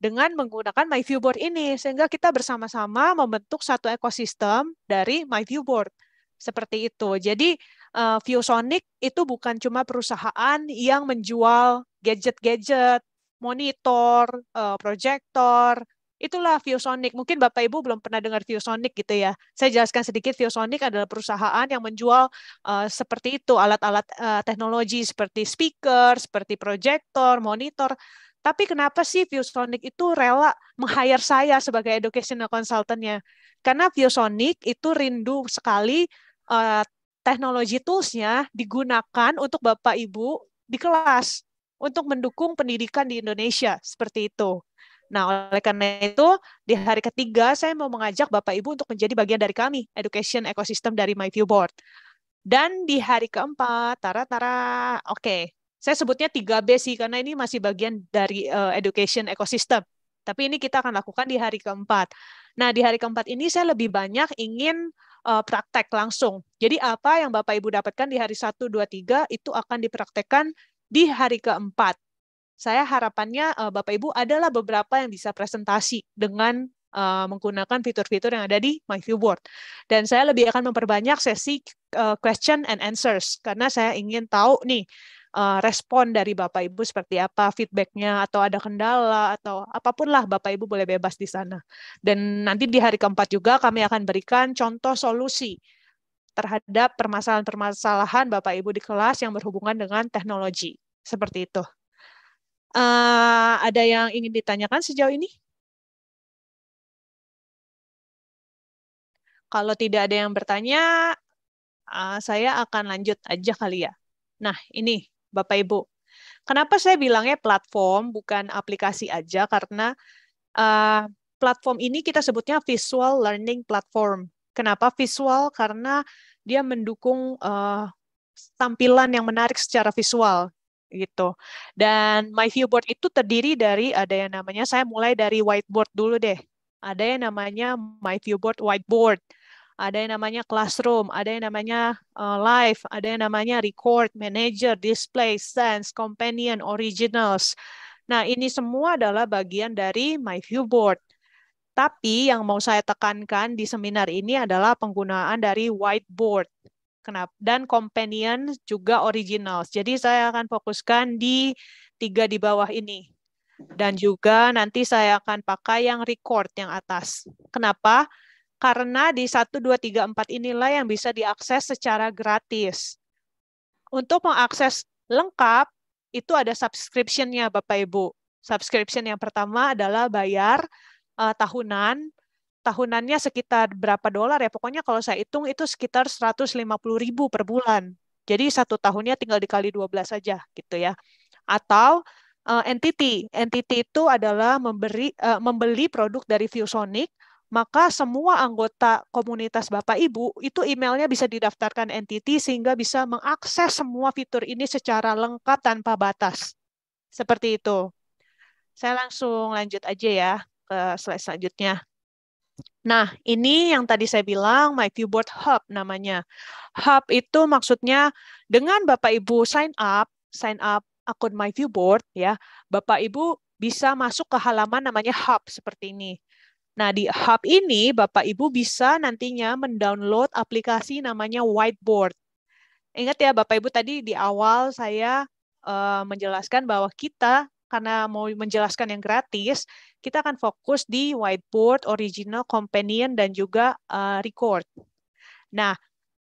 dengan menggunakan My Viewboard ini sehingga kita bersama-sama membentuk satu ekosistem dari My Viewboard seperti itu. Jadi uh, ViewSonic itu bukan cuma perusahaan yang menjual gadget-gadget, monitor, uh, eh, proyektor. Itulah ViewSonic. Mungkin Bapak Ibu belum pernah dengar ViewSonic gitu ya. Saya jelaskan sedikit ViewSonic adalah perusahaan yang menjual uh, seperti itu alat-alat uh, teknologi seperti speaker, seperti proyektor, monitor tapi kenapa sih Viewsonic itu rela meng saya sebagai educational consultantnya? Karena Viewsonic itu rindu sekali uh, teknologi toolsnya digunakan untuk Bapak Ibu di kelas untuk mendukung pendidikan di Indonesia seperti itu. Nah, oleh karena itu, di hari ketiga saya mau mengajak Bapak Ibu untuk menjadi bagian dari kami, Education Ecosystem dari MyViewBoard. Dan di hari keempat, tara-tara, oke, okay, saya sebutnya 3B sih karena ini masih bagian dari uh, education ecosystem. Tapi ini kita akan lakukan di hari keempat. Nah, di hari keempat ini saya lebih banyak ingin uh, praktek langsung. Jadi apa yang Bapak Ibu dapatkan di hari 1, 2, 3 itu akan dipraktekkan di hari keempat. Saya harapannya uh, Bapak Ibu adalah beberapa yang bisa presentasi dengan uh, menggunakan fitur-fitur yang ada di My Viewboard. Dan saya lebih akan memperbanyak sesi uh, question and answers karena saya ingin tahu nih uh, respon dari Bapak Ibu seperti apa, feedbacknya atau ada kendala atau apapun lah Bapak Ibu boleh bebas di sana. Dan nanti di hari keempat juga kami akan berikan contoh solusi terhadap permasalahan-permasalahan Bapak Ibu di kelas yang berhubungan dengan teknologi. Seperti itu. Uh, ada yang ingin ditanyakan sejauh ini? Kalau tidak ada yang bertanya, eh, saya akan lanjut aja kali ya. Nah, ini Bapak Ibu. Kenapa saya bilangnya platform bukan aplikasi aja karena uh, platform ini kita sebutnya visual learning platform. Kenapa visual? Karena dia mendukung uh, tampilan yang menarik secara visual gitu. Dan my viewboard itu terdiri dari ada yang namanya saya mulai dari whiteboard dulu deh. Ada yang namanya my viewboard whiteboard ada yang namanya classroom, ada yang namanya uh, live, ada yang namanya record, manager, display, sense, companion, originals. Nah, ini semua adalah bagian dari My Viewboard. Tapi yang mau saya tekankan di seminar ini adalah penggunaan dari whiteboard. Kenapa? Dan companion juga originals. Jadi saya akan fokuskan di tiga di bawah ini. Dan juga nanti saya akan pakai yang record yang atas. Kenapa? karena di 1, 2, 3, 4 inilah yang bisa diakses secara gratis. Untuk mengakses lengkap, itu ada subscription-nya Bapak-Ibu. Subscription yang pertama adalah bayar uh, tahunan. Tahunannya sekitar berapa dolar ya? Pokoknya kalau saya hitung itu sekitar 150 ribu per bulan. Jadi satu tahunnya tinggal dikali 12 saja gitu ya. Atau uh, entity. Entity itu adalah memberi uh, membeli produk dari ViewSonic maka semua anggota komunitas Bapak Ibu itu emailnya bisa didaftarkan entity sehingga bisa mengakses semua fitur ini secara lengkap tanpa batas. Seperti itu. Saya langsung lanjut aja ya ke slide selanjutnya. Nah, ini yang tadi saya bilang My Viewboard Hub namanya. Hub itu maksudnya dengan Bapak Ibu sign up, sign up akun My Viewboard ya, Bapak Ibu bisa masuk ke halaman namanya hub seperti ini. Nah, di hub ini Bapak Ibu bisa nantinya mendownload aplikasi namanya Whiteboard. Ingat ya Bapak Ibu tadi di awal saya uh, menjelaskan bahwa kita karena mau menjelaskan yang gratis, kita akan fokus di Whiteboard, Original, Companion dan juga uh, Record. Nah,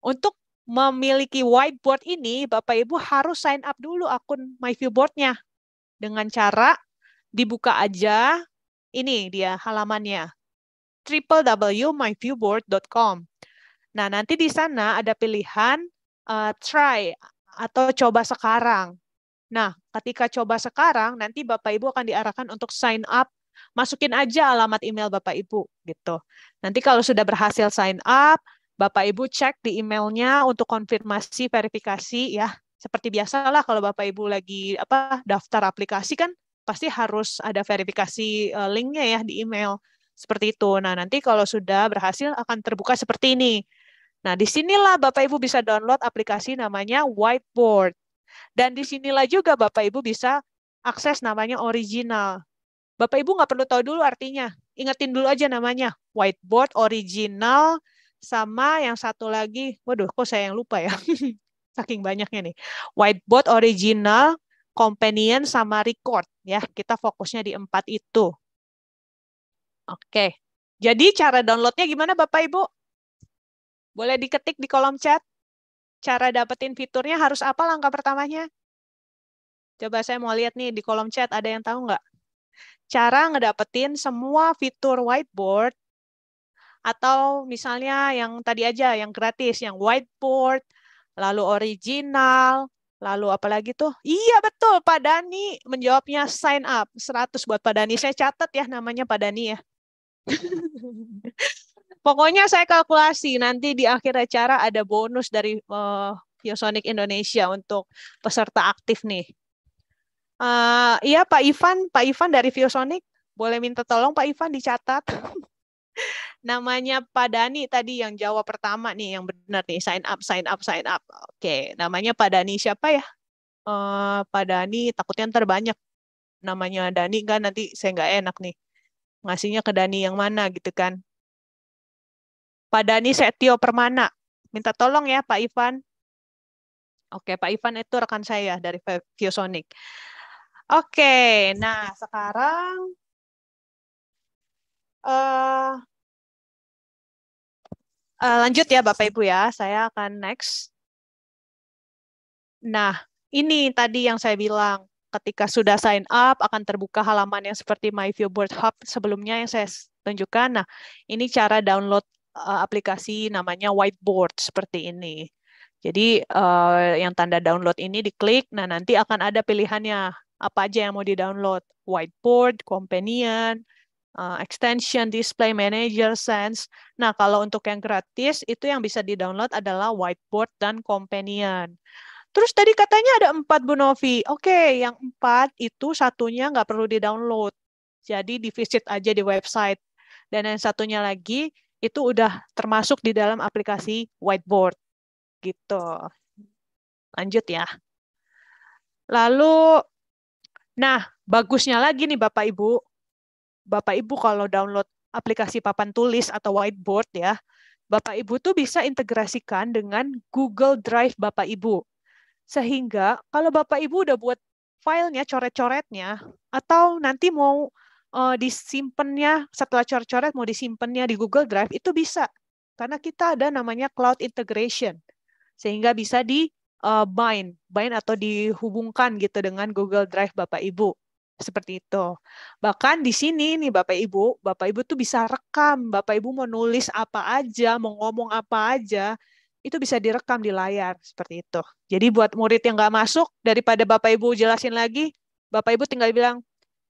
untuk memiliki whiteboard ini, Bapak Ibu harus sign up dulu akun MyViewBoard-nya dengan cara dibuka aja ini dia halamannya www.myviewboard.com. Nah, nanti di sana ada pilihan uh, try atau coba sekarang. Nah, ketika coba sekarang, nanti Bapak Ibu akan diarahkan untuk sign up. Masukin aja alamat email Bapak Ibu gitu. Nanti kalau sudah berhasil sign up, Bapak Ibu cek di emailnya untuk konfirmasi verifikasi ya. Seperti biasalah kalau Bapak Ibu lagi apa daftar aplikasi kan pasti harus ada verifikasi uh, linknya ya di email seperti itu. Nah nanti kalau sudah berhasil akan terbuka seperti ini. Nah disinilah Bapak Ibu bisa download aplikasi namanya Whiteboard dan disinilah juga Bapak Ibu bisa akses namanya original. Bapak Ibu nggak perlu tahu dulu artinya, ingetin dulu aja namanya Whiteboard original sama yang satu lagi, waduh kok saya yang lupa ya. saking banyaknya nih. Whiteboard original companion sama record ya. Kita fokusnya di empat itu. Oke. Jadi cara downloadnya gimana Bapak Ibu? Boleh diketik di kolom chat. Cara dapetin fiturnya harus apa langkah pertamanya? Coba saya mau lihat nih di kolom chat ada yang tahu nggak? Cara ngedapetin semua fitur whiteboard atau misalnya yang tadi aja yang gratis, yang whiteboard, lalu original, Lalu apalagi tuh? Iya betul, Pak Dani menjawabnya sign up 100 buat Pak Dani. Saya catat ya namanya Pak Dani ya. Pokoknya saya kalkulasi nanti di akhir acara ada bonus dari uh, Indonesia untuk peserta aktif nih. Uh, iya Pak Ivan, Pak Ivan dari Viosonic, boleh minta tolong Pak Ivan dicatat. namanya Pak Dani tadi yang jawab pertama nih yang benar nih sign up sign up sign up. Oke, namanya Pak Dani siapa ya? Uh, Pak Dani takutnya terbanyak banyak namanya Dani kan nanti saya nggak enak nih ngasihnya ke Dani yang mana gitu kan. Pak Dani Setio Permana minta tolong ya Pak Ivan. Oke, Pak Ivan itu rekan saya dari Viosonic. Oke, nah sekarang uh, uh, lanjut ya Bapak Ibu ya, saya akan next. Nah, ini tadi yang saya bilang, ketika sudah sign up akan terbuka halaman yang seperti My Viewboard Hub sebelumnya yang saya tunjukkan. Nah, ini cara download uh, aplikasi namanya Whiteboard seperti ini. Jadi uh, yang tanda download ini diklik, nah nanti akan ada pilihannya apa aja yang mau di-download, whiteboard, companion, Eh, extension, display manager, sense. Nah, kalau untuk yang gratis itu yang bisa di-download adalah whiteboard dan companion. Terus tadi katanya ada empat Bu Novi. Oke, yang empat itu satunya nggak perlu di-download. Jadi di aja di website. Dan yang satunya lagi itu udah termasuk di dalam aplikasi whiteboard. Gitu. Lanjut ya. Lalu, nah bagusnya lagi nih Bapak Ibu, Bapak Ibu kalau download aplikasi papan tulis atau whiteboard ya, Bapak Ibu tuh bisa integrasikan dengan Google Drive Bapak Ibu. Sehingga kalau Bapak Ibu udah buat filenya, coret-coretnya, atau nanti mau uh, eh, disimpannya setelah coret-coret mau disimpannya di Google Drive itu bisa karena kita ada namanya cloud integration sehingga bisa di uh, bind, bind atau dihubungkan gitu dengan Google Drive Bapak Ibu seperti itu. Bahkan di sini nih Bapak Ibu, Bapak Ibu tuh bisa rekam, Bapak Ibu mau nulis apa aja, mau ngomong apa aja, itu bisa direkam di layar seperti itu. Jadi buat murid yang nggak masuk, daripada Bapak Ibu jelasin lagi, Bapak Ibu tinggal bilang,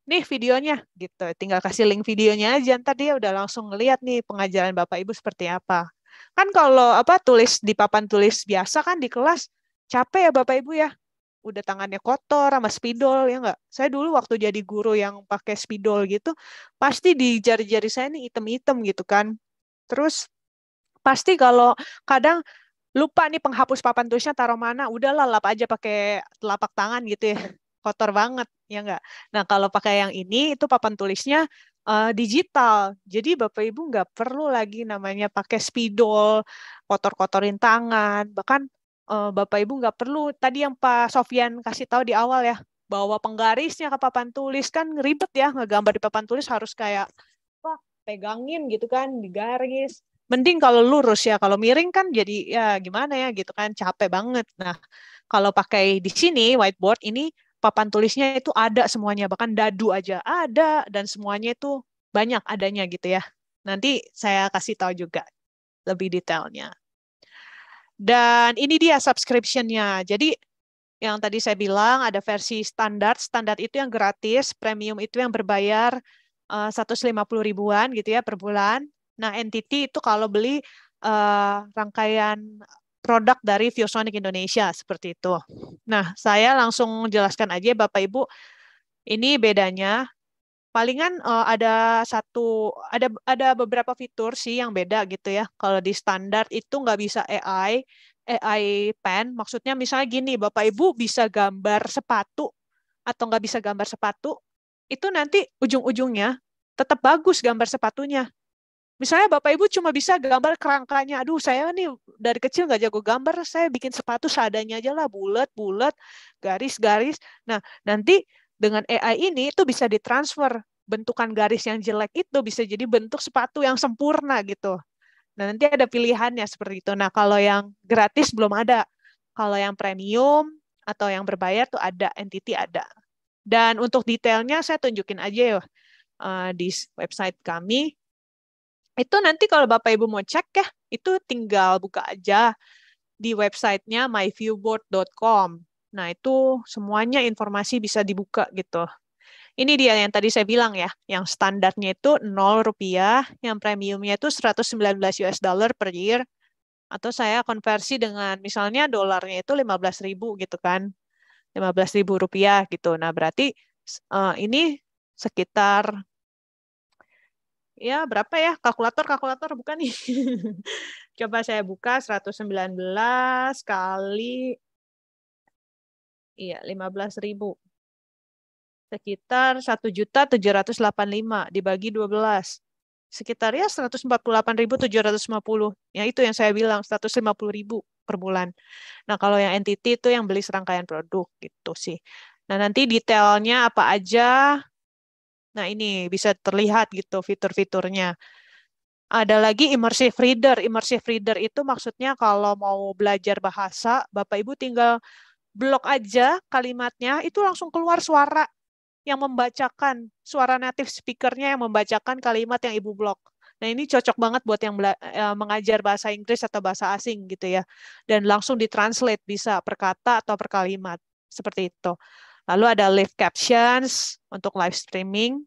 nih videonya, gitu. Tinggal kasih link videonya aja, ntar dia udah langsung ngeliat nih pengajaran Bapak Ibu seperti apa. Kan kalau apa tulis di papan tulis biasa kan di kelas, capek ya Bapak Ibu ya, udah tangannya kotor sama spidol ya enggak saya dulu waktu jadi guru yang pakai spidol gitu pasti di jari-jari saya ini item-item gitu kan terus pasti kalau kadang lupa nih penghapus papan tulisnya taruh mana udah lap aja pakai telapak tangan gitu ya kotor banget ya enggak nah kalau pakai yang ini itu papan tulisnya uh, digital. Jadi Bapak Ibu nggak perlu lagi namanya pakai spidol, kotor-kotorin tangan. Bahkan uh, Bapak Ibu nggak perlu tadi yang Pak Sofian kasih tahu di awal ya bahwa penggarisnya ke papan tulis kan ribet ya ngegambar di papan tulis harus kayak wah pegangin gitu kan digaris mending kalau lurus ya kalau miring kan jadi ya gimana ya gitu kan capek banget nah kalau pakai di sini whiteboard ini papan tulisnya itu ada semuanya bahkan dadu aja ada dan semuanya itu banyak adanya gitu ya nanti saya kasih tahu juga lebih detailnya dan ini dia subscription-nya. Jadi yang tadi saya bilang ada versi standar, standar itu yang gratis, premium itu yang berbayar eh, uh, 150 ribuan gitu ya per bulan. Nah, entity itu kalau beli uh, rangkaian produk dari Viewsonic Indonesia seperti itu. Nah, saya langsung jelaskan aja Bapak Ibu ini bedanya palingan uh, ada satu ada ada beberapa fitur sih yang beda gitu ya kalau di standar itu nggak bisa AI AI pen maksudnya misalnya gini bapak ibu bisa gambar sepatu atau nggak bisa gambar sepatu itu nanti ujung-ujungnya tetap bagus gambar sepatunya misalnya bapak ibu cuma bisa gambar kerangkanya aduh saya nih dari kecil nggak jago gambar saya bikin sepatu seadanya aja lah bulat bulat garis-garis nah nanti dengan AI ini itu bisa ditransfer bentukan garis yang jelek itu bisa jadi bentuk sepatu yang sempurna gitu. Nah, nanti ada pilihannya seperti itu. Nah, kalau yang gratis belum ada. Kalau yang premium atau yang berbayar tuh ada, entity ada. Dan untuk detailnya saya tunjukin aja ya uh, di website kami. Itu nanti kalau Bapak Ibu mau cek ya, itu tinggal buka aja di websitenya myviewboard.com. Nah, itu semuanya informasi bisa dibuka gitu. Ini dia yang tadi saya bilang ya, yang standarnya itu 0 rupiah, yang premiumnya itu 119 US dollar per year, atau saya konversi dengan misalnya dolarnya itu 15 ribu gitu kan, 15 ribu rupiah gitu. Nah, berarti uh, ini sekitar ya berapa ya kalkulator kalkulator bukan nih coba saya buka 119 kali Iya, 15.000. Sekitar 1.785 dibagi 12. Sekitar ya 148.750. Ya itu yang saya bilang 150.000 per bulan. Nah, kalau yang entity itu yang beli serangkaian produk gitu sih. Nah, nanti detailnya apa aja. Nah, ini bisa terlihat gitu fitur-fiturnya ada lagi immersive reader. Immersive reader itu maksudnya kalau mau belajar bahasa, Bapak Ibu tinggal blok aja kalimatnya, itu langsung keluar suara yang membacakan, suara native speakernya yang membacakan kalimat yang ibu blok. Nah ini cocok banget buat yang eh, mengajar bahasa Inggris atau bahasa asing gitu ya. Dan langsung ditranslate bisa per kata atau per kalimat. Seperti itu. Lalu ada live captions untuk live streaming.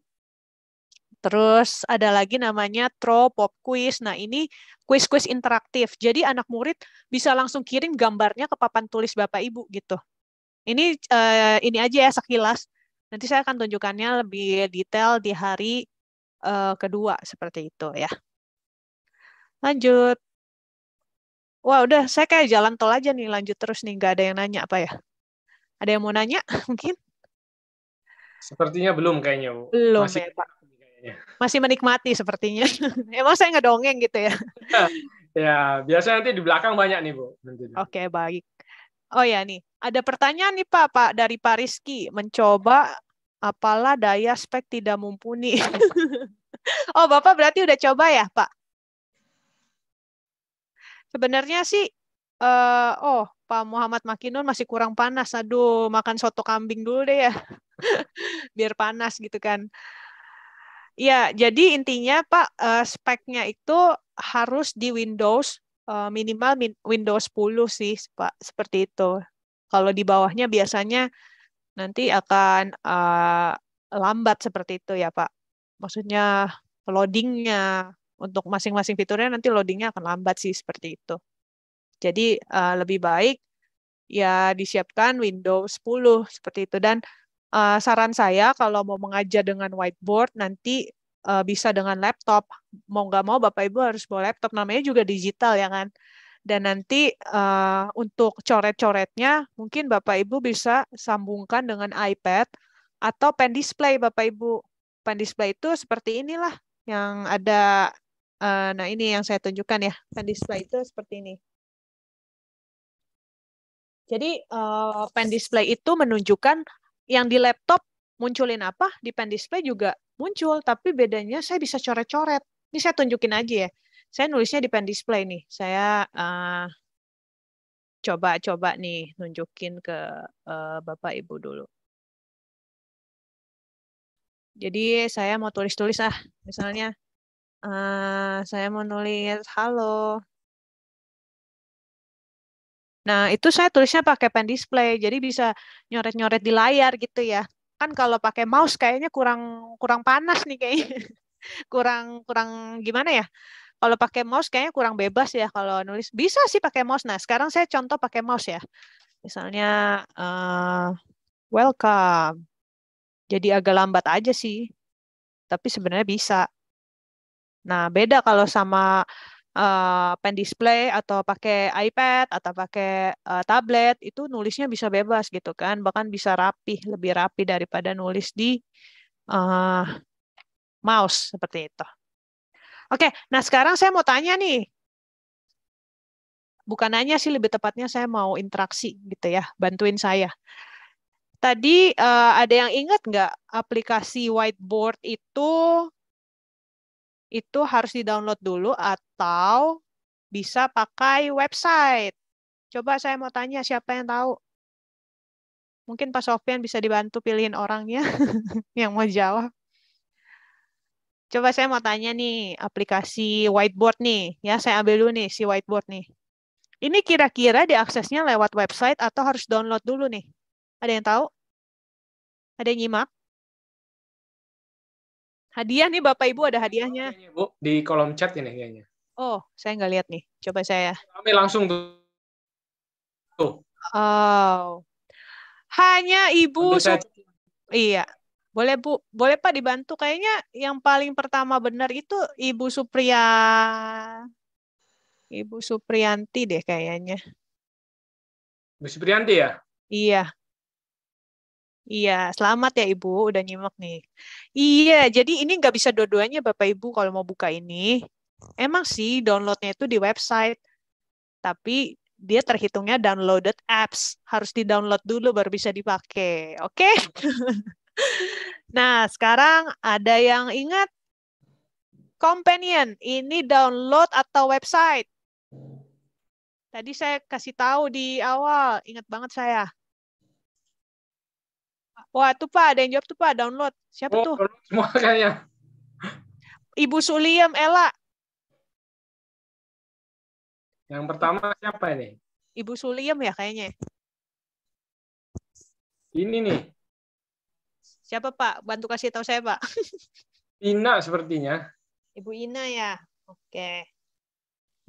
Terus ada lagi namanya Tro Pop Quiz. Nah, ini quiz-quiz interaktif. Jadi anak murid bisa langsung kirim gambarnya ke papan tulis Bapak Ibu gitu. Ini uh, ini aja ya sekilas. Nanti saya akan tunjukkannya lebih detail di hari uh, kedua seperti itu ya. Lanjut. Wah, udah saya kayak jalan tol aja nih lanjut terus nih Gak ada yang nanya apa ya? Ada yang mau nanya mungkin? Sepertinya belum kayaknya, Bu. Belum Masih ya, Pak. Iya. masih menikmati sepertinya. Emang saya ngedongeng gitu ya? ya? biasanya nanti di belakang banyak nih Bu. Oke, okay, baik. Oh ya nih, ada pertanyaan nih Pak, Pak dari Pak Rizky. Mencoba apalah daya spek tidak mumpuni. oh Bapak berarti udah coba ya Pak? Sebenarnya sih, uh, oh Pak Muhammad Makinun masih kurang panas. Aduh, makan soto kambing dulu deh ya. Biar panas gitu kan. Ya, jadi intinya Pak uh, speknya itu harus di Windows uh, minimal min Windows 10 sih Pak, seperti itu. Kalau di bawahnya biasanya nanti akan uh, lambat seperti itu ya Pak. Maksudnya loadingnya untuk masing-masing fiturnya nanti loadingnya akan lambat sih seperti itu. Jadi uh, lebih baik ya disiapkan Windows 10 seperti itu dan uh, saran saya kalau mau mengajar dengan whiteboard nanti uh, bisa dengan laptop. Mau nggak mau Bapak Ibu harus bawa laptop. Namanya juga digital ya kan. Dan nanti uh, untuk coret-coretnya mungkin Bapak Ibu bisa sambungkan dengan iPad atau pen display Bapak Ibu. Pen display itu seperti inilah yang ada uh, nah ini yang saya tunjukkan ya. Pen display itu seperti ini. Jadi uh, pen display itu menunjukkan yang di laptop munculin apa di pen display juga muncul tapi bedanya saya bisa coret-coret ini saya tunjukin aja ya saya nulisnya di pen display nih saya coba eh, coba-coba nih nunjukin ke uh, bapak ibu dulu jadi saya mau tulis-tulis ah misalnya uh, saya mau nulis halo Nah, itu saya tulisnya pakai pen display, jadi bisa nyoret-nyoret di layar gitu ya. Kan kalau pakai mouse kayaknya kurang kurang panas nih kayaknya. kurang kurang gimana ya? Kalau pakai mouse kayaknya kurang bebas ya kalau nulis. Bisa sih pakai mouse. Nah, sekarang saya contoh pakai mouse ya. Misalnya uh, welcome. Jadi agak lambat aja sih. Tapi sebenarnya bisa. Nah, beda kalau sama uh, pen display atau pakai iPad atau pakai uh, tablet itu nulisnya bisa bebas gitu kan bahkan bisa rapih lebih rapi daripada nulis di uh, mouse seperti itu. Oke, nah sekarang saya mau tanya nih bukan nanya sih lebih tepatnya saya mau interaksi gitu ya, bantuin saya. Tadi uh, ada yang ingat nggak aplikasi whiteboard itu itu harus di-download dulu atau bisa pakai website. Coba saya mau tanya siapa yang tahu? Mungkin Pak Sofian bisa dibantu pilihin orangnya yang mau jawab. Coba saya mau tanya nih, aplikasi whiteboard nih. Ya, saya ambil dulu nih si whiteboard nih. Ini kira-kira diaksesnya lewat website atau harus download dulu nih? Ada yang tahu? Ada yang nyimak? Hadiah nih Bapak Ibu ada hadiahnya. Bu, di kolom chat ini kayaknya. Oh, saya nggak lihat nih. Coba saya. Kami langsung tuh. tuh. Oh. Hanya Ibu saya... Iya. Boleh Bu, boleh Pak dibantu kayaknya yang paling pertama benar itu Ibu Supriya. Ibu Supriyanti deh kayaknya. Ibu Supriyanti ya? Iya. Iya, selamat ya Ibu udah nyimak nih. Iya, jadi ini nggak bisa dua-duanya Bapak Ibu kalau mau buka ini. Emang sih downloadnya itu di website, tapi dia terhitungnya downloaded apps. Harus di-download dulu baru bisa dipakai, oke? Okay? nah, sekarang ada yang ingat? Companion, ini download atau website? Tadi saya kasih tahu di awal, ingat banget saya. Wah, tuh Pak, ada yang jawab tuh Pak, download. Siapa oh, tuh? Semua kayaknya. Ibu Suliem, Ella. Yang pertama siapa ini? Ibu Suliem ya kayaknya. Ini nih. Siapa Pak? Bantu kasih tahu saya Pak. Ina sepertinya. Ibu Ina ya. Oke.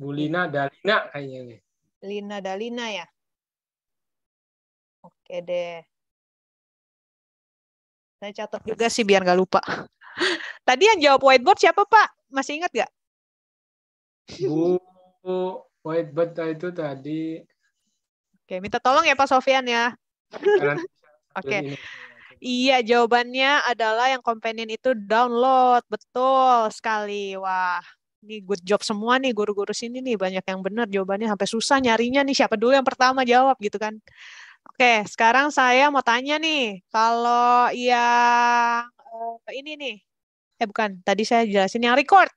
Bu Lina Dalina kayaknya nih. Lina Dalina ya. Oke deh. Saya catat juga sih biar nggak lupa. Tadi yang jawab whiteboard siapa Pak? Masih ingat nggak? Bu whiteboard itu tadi. Oke, minta tolong ya Pak Sofian ya. Oke. Iya, jawabannya adalah yang companion itu download. Betul sekali. Wah, ini good job semua nih guru-guru sini nih banyak yang benar jawabannya sampai susah nyarinya nih siapa dulu yang pertama jawab gitu kan. Oke, sekarang saya mau tanya nih, kalau yang uh, ini nih, eh bukan, tadi saya jelasin yang record.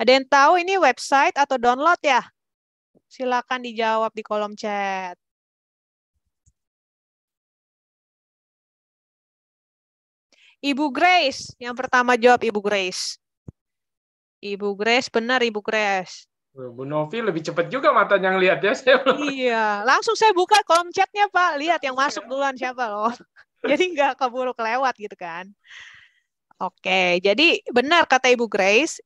Ada yang tahu ini website atau download ya? Silakan dijawab di kolom chat. Ibu Grace, yang pertama jawab Ibu Grace. Ibu Grace, benar Ibu Grace. Bu Novi lebih cepat juga matanya ngelihat ya saya. Iya, langsung saya buka kolom chatnya Pak, lihat yang iya. masuk duluan siapa loh. Jadi nggak keburu kelewat gitu kan. Oke, jadi benar kata Ibu Grace,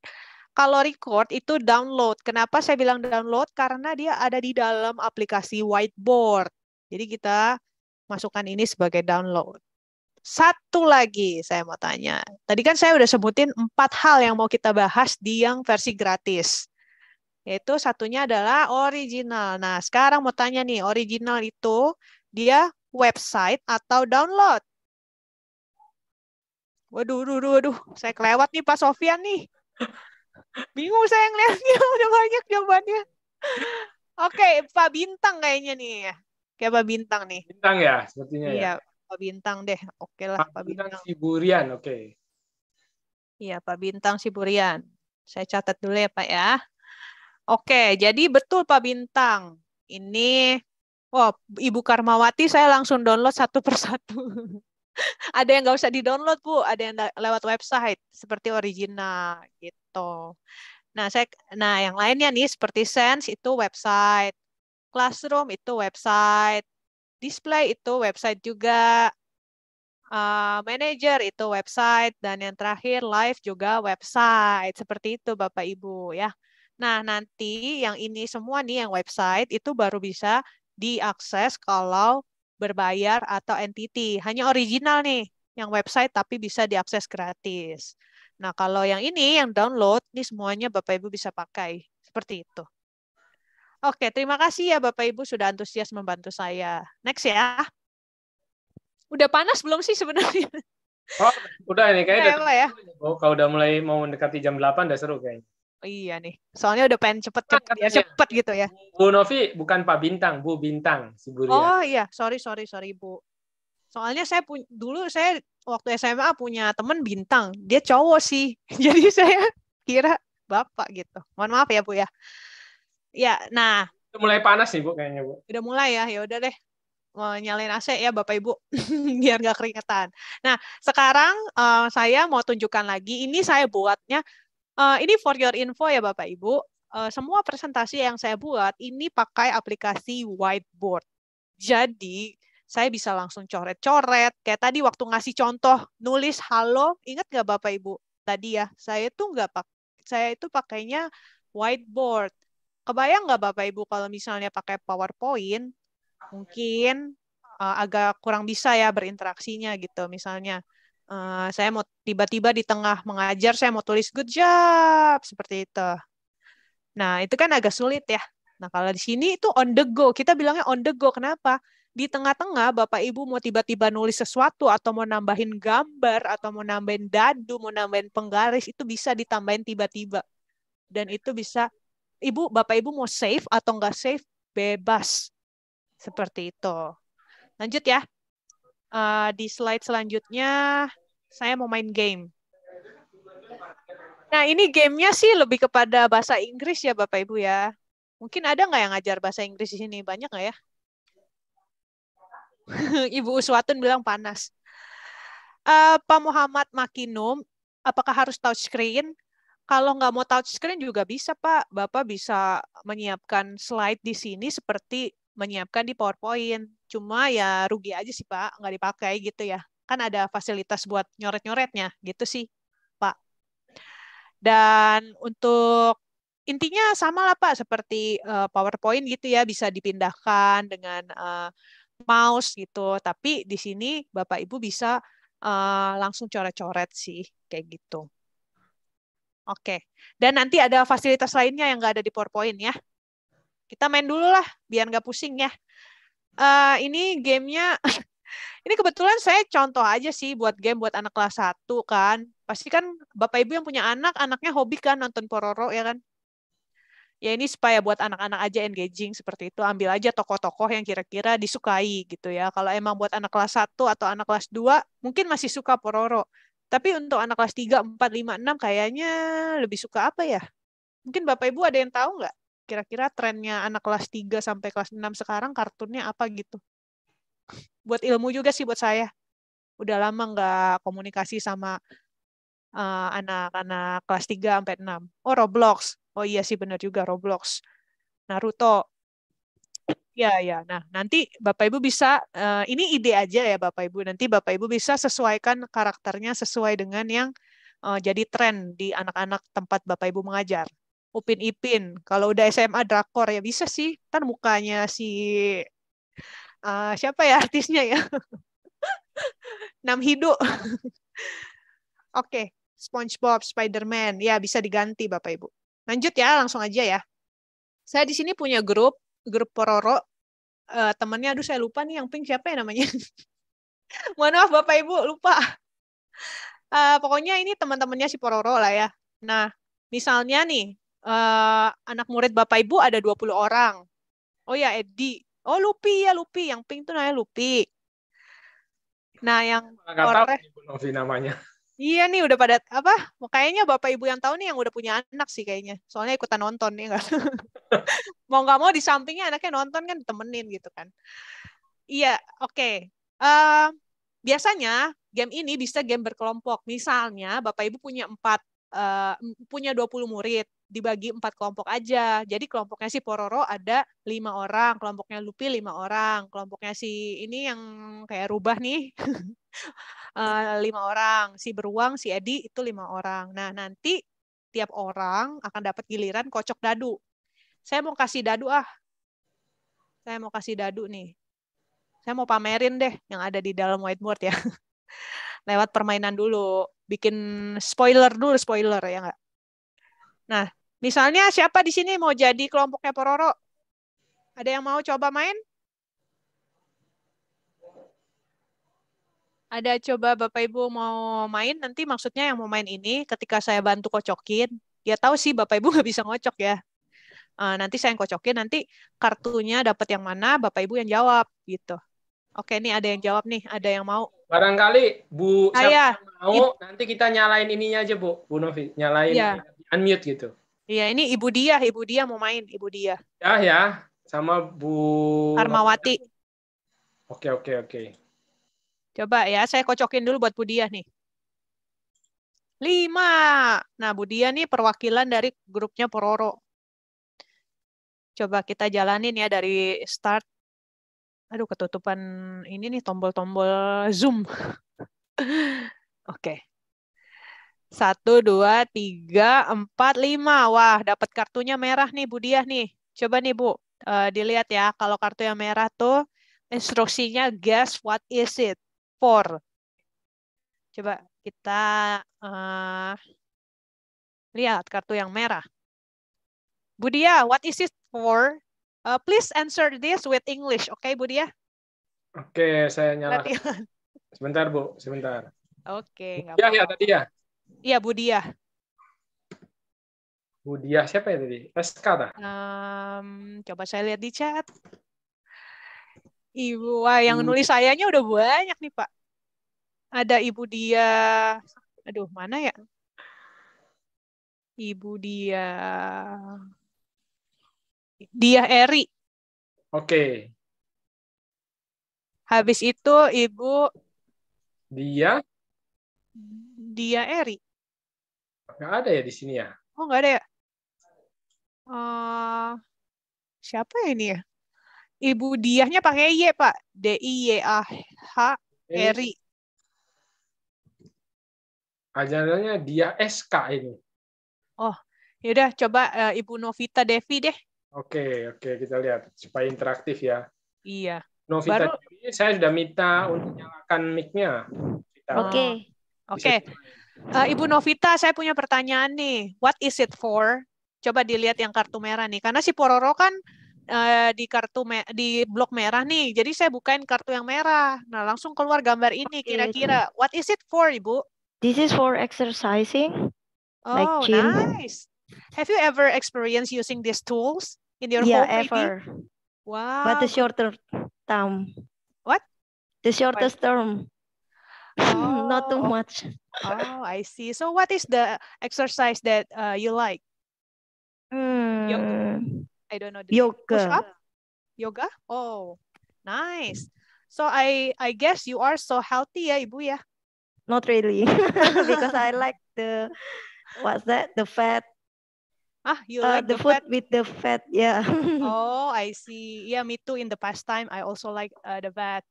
kalau record itu download. Kenapa saya bilang download? Karena dia ada di dalam aplikasi whiteboard. Jadi kita masukkan ini sebagai download. Satu lagi saya mau tanya. Tadi kan saya udah sebutin empat hal yang mau kita bahas di yang versi gratis. Yaitu satunya adalah original. Nah, sekarang mau tanya nih, original itu dia website atau download? Waduh, waduh, waduh, waduh. Saya kelewat nih Pak Sofian nih. Bingung saya ngeliatnya, udah banyak jawabannya. Oke, Pak Bintang kayaknya nih. ya. Kayak Pak Bintang nih. Bintang ya, sepertinya ya. iya, ya. Pak Bintang deh. Oke lah, Pak, Pak Bintang. Bintang Siburian, oke. Iya, Pak Bintang Siburian. Saya catat dulu ya, Pak ya. Oke, jadi betul Pak Bintang. Ini, wah, Ibu Karmawati saya langsung download satu persatu. ada yang nggak usah di-download, Bu. Ada yang lewat website, seperti original, gitu. Nah, saya, nah yang lainnya nih, seperti Sense itu website. Classroom itu website. Display itu website juga. Uh, manager itu website. Dan yang terakhir, live juga website. Seperti itu, Bapak-Ibu, ya. Nah, nanti yang ini semua nih yang website itu baru bisa diakses kalau berbayar atau entity. Hanya original nih yang website tapi bisa diakses gratis. Nah, kalau yang ini yang download nih semuanya Bapak Ibu bisa pakai. Seperti itu. Oke, terima kasih ya Bapak Ibu sudah antusias membantu saya. Next ya. Udah panas belum sih sebenarnya? Oh, udah ini kayaknya. Udah, ya, ya? kalau udah mulai mau mendekati jam 8 udah seru kayaknya. Iya nih, soalnya udah pengen cepet-cepet ah, ya, iya. cepet gitu ya. Bu Novi bukan Pak Bintang, Bu Bintang, si Ria. Oh iya, sorry sorry sorry Bu. Soalnya saya pun dulu saya waktu SMA punya temen Bintang, dia cowok sih, jadi saya kira bapak gitu. Mohon maaf ya Bu ya. Ya, nah. Udah mulai panas nih Bu kayaknya Bu. Udah mulai ya, ya udah deh nyalain AC ya Bapak Ibu biar nggak keringetan. Nah sekarang uh, saya mau tunjukkan lagi ini saya buatnya Uh, ini for your info ya Bapak Ibu. Uh, semua presentasi yang saya buat ini pakai aplikasi whiteboard. Jadi saya bisa langsung coret-coret. Kayak tadi waktu ngasih contoh nulis halo, ingat nggak Bapak Ibu? Tadi ya, saya itu nggak pak, saya itu pakainya whiteboard. Kebayang nggak Bapak Ibu kalau misalnya pakai PowerPoint, mungkin uh, agak kurang bisa ya berinteraksinya gitu misalnya uh, saya mau tiba-tiba di tengah mengajar saya mau tulis good job seperti itu. Nah, itu kan agak sulit ya. Nah, kalau di sini itu on the go. Kita bilangnya on the go. Kenapa? Di tengah-tengah Bapak Ibu mau tiba-tiba nulis sesuatu atau mau nambahin gambar atau mau nambahin dadu, mau nambahin penggaris itu bisa ditambahin tiba-tiba. Dan itu bisa Ibu, Bapak Ibu mau save atau enggak save bebas. Seperti itu. Lanjut ya uh, di slide selanjutnya saya mau main game. Nah ini gamenya sih lebih kepada bahasa Inggris ya Bapak Ibu ya. Mungkin ada nggak yang ngajar bahasa Inggris di sini? Banyak nggak ya? Ibu Uswatun bilang panas. Uh, Pak Muhammad Makinum, apakah harus touch screen? Kalau nggak mau touch screen juga bisa, Pak. Bapak bisa menyiapkan slide di sini seperti menyiapkan di PowerPoint. Cuma ya rugi aja sih Pak, nggak dipakai gitu ya. Kan ada fasilitas buat nyoret-nyoretnya gitu sih Pak. Dan untuk intinya sama lah Pak seperti uh, PowerPoint gitu ya bisa dipindahkan dengan uh, mouse gitu. Tapi di sini Bapak Ibu bisa uh, langsung coret-coret sih kayak gitu. Oke, dan nanti ada fasilitas lainnya yang nggak ada di PowerPoint ya. Kita main dulu lah, biar nggak pusing ya uh, ini gamenya ini kebetulan saya contoh aja sih buat game buat anak kelas satu kan. Pasti kan Bapak Ibu yang punya anak, anaknya hobi kan nonton Pororo ya kan. Ya ini supaya buat anak-anak aja engaging seperti itu. Ambil aja tokoh-tokoh yang kira-kira disukai gitu ya. Kalau emang buat anak kelas satu atau anak kelas dua, mungkin masih suka Pororo. Tapi untuk anak kelas tiga, empat, lima, enam kayaknya lebih suka apa ya? Mungkin Bapak Ibu ada yang tahu nggak? kira-kira trennya anak kelas 3 sampai kelas 6 sekarang kartunnya apa gitu. Buat ilmu juga sih buat saya. Udah lama nggak komunikasi sama eh, anak-anak uh, kelas 3 sampai 6. Oh, Roblox. Oh iya sih benar juga Roblox. Naruto. Ya, ya. Nah, nanti Bapak Ibu bisa uh, ini ide aja ya Bapak Ibu. Nanti Bapak Ibu bisa sesuaikan karakternya sesuai dengan yang uh, jadi tren di anak-anak tempat Bapak Ibu mengajar. Upin Ipin. Kalau udah SMA drakor ya bisa sih. Kan mukanya si uh, siapa ya artisnya ya? Nam Hidu. Oke, okay. SpongeBob, Spider-Man. Ya, bisa diganti Bapak Ibu. Lanjut ya, langsung aja ya. Saya di sini punya grup, grup Pororo. Uh, eh, temennya, aduh saya lupa nih yang pink siapa ya namanya. Mohon maaf Bapak Ibu, lupa. Uh, pokoknya ini teman-temannya si Pororo lah ya. Nah, misalnya nih, uh, anak murid Bapak Ibu ada 20 orang. Oh ya, Edi. Oh, Lupi ya, Lupi. Yang pink tuh namanya Lupi. Nah, yang Novi namanya. Iya nih udah pada apa? Kayaknya bapak ibu yang tahu nih yang udah punya anak sih kayaknya. Soalnya ikutan nonton nih ya enggak. mau nggak mau di sampingnya anaknya nonton kan temenin gitu kan. Iya, oke. Okay. Uh, eh, biasanya game ini bisa game berkelompok. Misalnya bapak ibu punya empat uh, punya 20 murid dibagi empat kelompok aja. Jadi kelompoknya si Pororo ada lima orang, kelompoknya Lupi lima orang, kelompoknya si ini yang kayak rubah nih eh, lima orang, si Beruang, si Edi itu lima orang. Nah nanti tiap orang akan dapat giliran kocok dadu. Saya mau kasih dadu ah, saya mau kasih dadu nih. Saya mau pamerin deh yang ada di dalam whiteboard ya. Lewat permainan dulu, bikin spoiler dulu spoiler ya nggak? Nah, misalnya siapa di sini mau jadi kelompoknya Pororo? Ada yang mau coba main? Ada coba Bapak Ibu mau main nanti maksudnya yang mau main ini ketika saya bantu kocokin, ya tahu sih Bapak Ibu nggak bisa ngocok ya. Eh, nanti saya yang kocokin nanti kartunya dapat yang mana Bapak Ibu yang jawab gitu. Oke, nih ada yang jawab nih, ada yang mau. Barangkali Bu saya ah, mau nanti kita nyalain ininya aja Bu, Bu Novi, nyalain. Ya unmute gitu. Iya, ini Ibu Dia, Ibu Dia mau main, Ibu Dia. Ya, ya. Sama Bu Armawati. Oke, oke, oke. Coba ya, saya kocokin dulu buat Bu Dia nih. Lima. Nah, Bu Dia nih perwakilan dari grupnya Pororo. Coba kita jalanin ya dari start. Aduh, ketutupan ini nih tombol-tombol Zoom. oke. Okay. Satu, dua, tiga, empat, lima. Wah, dapat kartunya merah nih Bu Diah nih. Coba nih Bu, uh, dilihat ya. Kalau kartu yang merah tuh instruksinya guess what is it for. Coba kita uh, lihat kartu yang merah. Bu Diah, what is it for? Uh, please answer this with English. Oke, okay, Bu Diah? Oke, okay, saya nyala. Sebentar, Bu. Sebentar. Oke. Okay, ya, ya, tadi ya. Iya, Budiah. Budiah siapa ya tadi? SK dah. Um, coba saya lihat di chat. Ibu, wah yang hmm. nulis sayanya udah banyak nih Pak. Ada Ibu dia, aduh mana ya? Ibu dia, dia Eri. Oke. Okay. Habis itu Ibu. Dia. Hmm dia Eri? Nggak ada ya di sini ya? Oh, nggak ada ya? Uh, siapa ini ya? Ibu Diahnya pakai Y, Pak. D-I-Y-A-H Eri. Eh. Ajarannya dia SK ini. Oh, yaudah coba uh, Ibu Novita Devi deh. Oke, oke kita lihat supaya interaktif ya. Iya. Novita Baru... Devi, saya sudah minta untuk nyalakan mic-nya. Oke. Okay. Oke. Okay. Uh, eh, Ibu Novita, saya punya pertanyaan nih. What is it for? Coba dilihat yang kartu merah nih. Karena si Pororo kan uh, di kartu me di blok merah nih. Jadi saya bukain kartu yang merah. Nah, langsung keluar gambar ini kira-kira. Okay. What is it for, Ibu? This is for exercising. Oh, like gym. nice. Have you ever experienced using these tools in your yeah, home? Yeah, ever. Wow. But the shorter term. What? The shortest What? term. Not too oh. much. oh, I see. So what is the exercise that uh, you like? Mm. Yoga. I don't know. Yoga. Yoga? Oh, nice. So I I guess you are so healthy, yeah, Ibu yeah. Not really, because I like the what's that? The fat. Ah, you uh, like the, the food fat? with the fat, yeah. oh, I see. Yeah, me too. In the past time, I also like uh, the fat.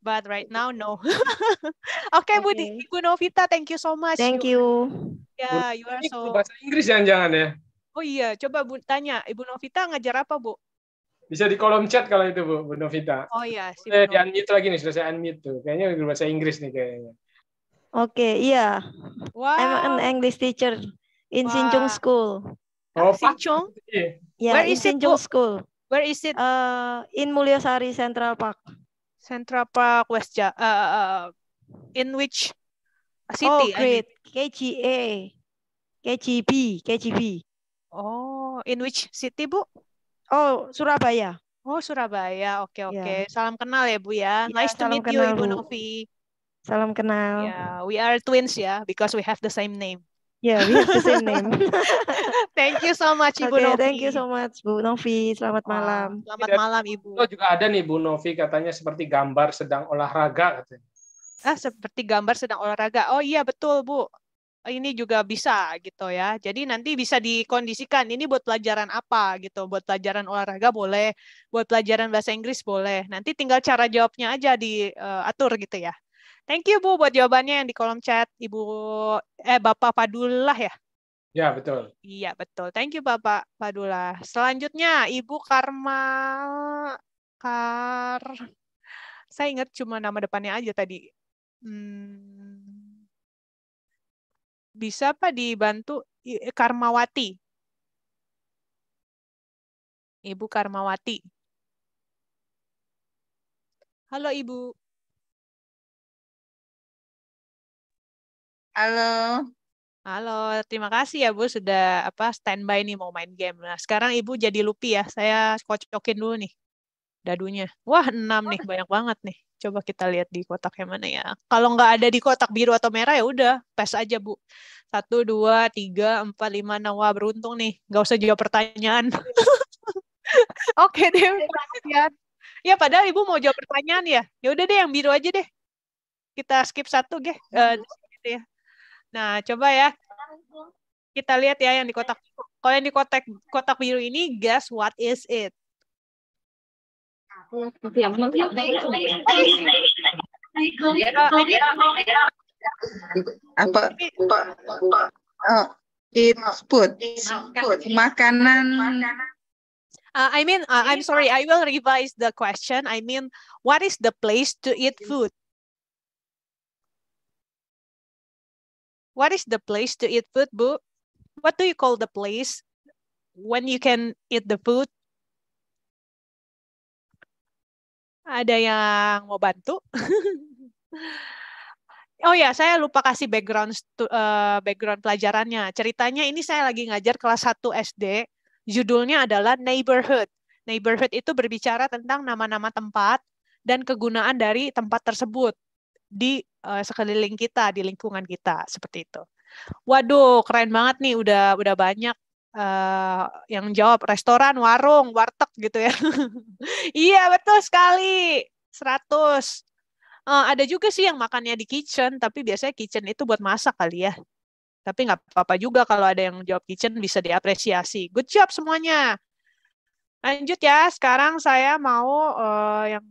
But right now, no. okay, okay, Budi. Ibu Novita, thank you so much. Thank you. Ya, Yeah, you are so... Bahasa Inggris jangan-jangan ya? Oh iya, coba Bu tanya. Ibu Novita ngajar apa, Bu? Bisa di kolom chat kalau itu, Bu, Bu Novita. Oh iya. Si saya di unmute lagi nih, sudah saya unmute tuh. Kayaknya udah bahasa Inggris nih kayaknya. Oke, okay, iya. Wow. I'm an English teacher in wow. Sinchung School. Oh, Sinchung? Yeah, ya, Where is Sinchung Bu? School. Where is it? Uh, in Mulyasari Central Park. Central Park West ja uh, in which city? Oh, great. I mean. KGA. KGB, KGB. Oh, in which city, Bu? Oh, Surabaya. Oh, Surabaya. Oke, okay, oke. Okay. Ya. Yeah. Salam kenal ya, Bu ya. Yeah, nice to meet kenal, you, Ibu Novi. Salam kenal. Yeah, we are twins ya, yeah, because we have the same name. Yeah, we have the same name. thank you so much Ibu okay, Novi. Thank you so much Bu Novi. Selamat malam. Selamat iya. malam Ibu. Oh juga ada nih Bu Novi katanya seperti gambar sedang olahraga katanya. Ah seperti gambar sedang olahraga. Oh iya betul Bu. Ini juga bisa gitu ya. Jadi nanti bisa dikondisikan ini buat pelajaran apa gitu. Buat pelajaran olahraga boleh, buat pelajaran bahasa Inggris boleh. Nanti tinggal cara jawabnya aja diatur eh, uh, gitu ya. Thank you Bu buat jawabannya yang di kolom chat Ibu eh Bapak Padullah ya. Ya, betul. Iya, betul. Thank you Bapak Padullah. Selanjutnya Ibu Karma Kar saya ingat cuma nama depannya aja tadi. Hmm. Bisa Pak dibantu Karmawati? Ibu Karmawati. Halo Ibu. Halo. Halo, terima kasih ya Bu sudah apa standby nih mau main game. Nah, sekarang Ibu jadi Lupi ya. Saya kocokin dulu nih dadunya. Wah, enam nih, banyak banget nih. Coba kita lihat di kotak yang mana ya. Kalau nggak ada di kotak biru atau merah ya udah, pes aja Bu. Satu, dua, tiga, empat, lima, enam. Wah, beruntung nih. Nggak usah jawab pertanyaan. Oke deh, pertanyaan. Ya padahal Ibu mau jawab pertanyaan ya. Ya udah deh yang biru aja deh. Kita skip satu eh, deh. Uh, gitu ya. Nah, coba ya. Kita lihat ya yang di kotak Kalau yang di kotak kotak biru ini, guess what is it? Apa? apa it's food. Makanan. Uh, I mean, uh, I'm sorry. I will revise the question. I mean, what is the place to eat food? What is the place to eat food, Bu? What do you call the place when you can eat the food? Ada yang mau bantu? oh ya, saya lupa kasih background uh, background pelajarannya. Ceritanya ini saya lagi ngajar kelas 1 SD. Judulnya adalah Neighborhood. Neighborhood itu berbicara tentang nama-nama tempat dan kegunaan dari tempat tersebut di uh, sekeliling kita, di lingkungan kita seperti itu. Waduh, keren banget nih udah udah banyak uh, yang jawab restoran, warung, warteg gitu ya. iya, betul sekali. seratus. Uh, ada juga sih yang makannya di kitchen, tapi biasanya kitchen itu buat masak kali ya. Tapi nggak apa-apa juga kalau ada yang jawab kitchen bisa diapresiasi. Good job semuanya. Lanjut ya, sekarang saya mau uh, yang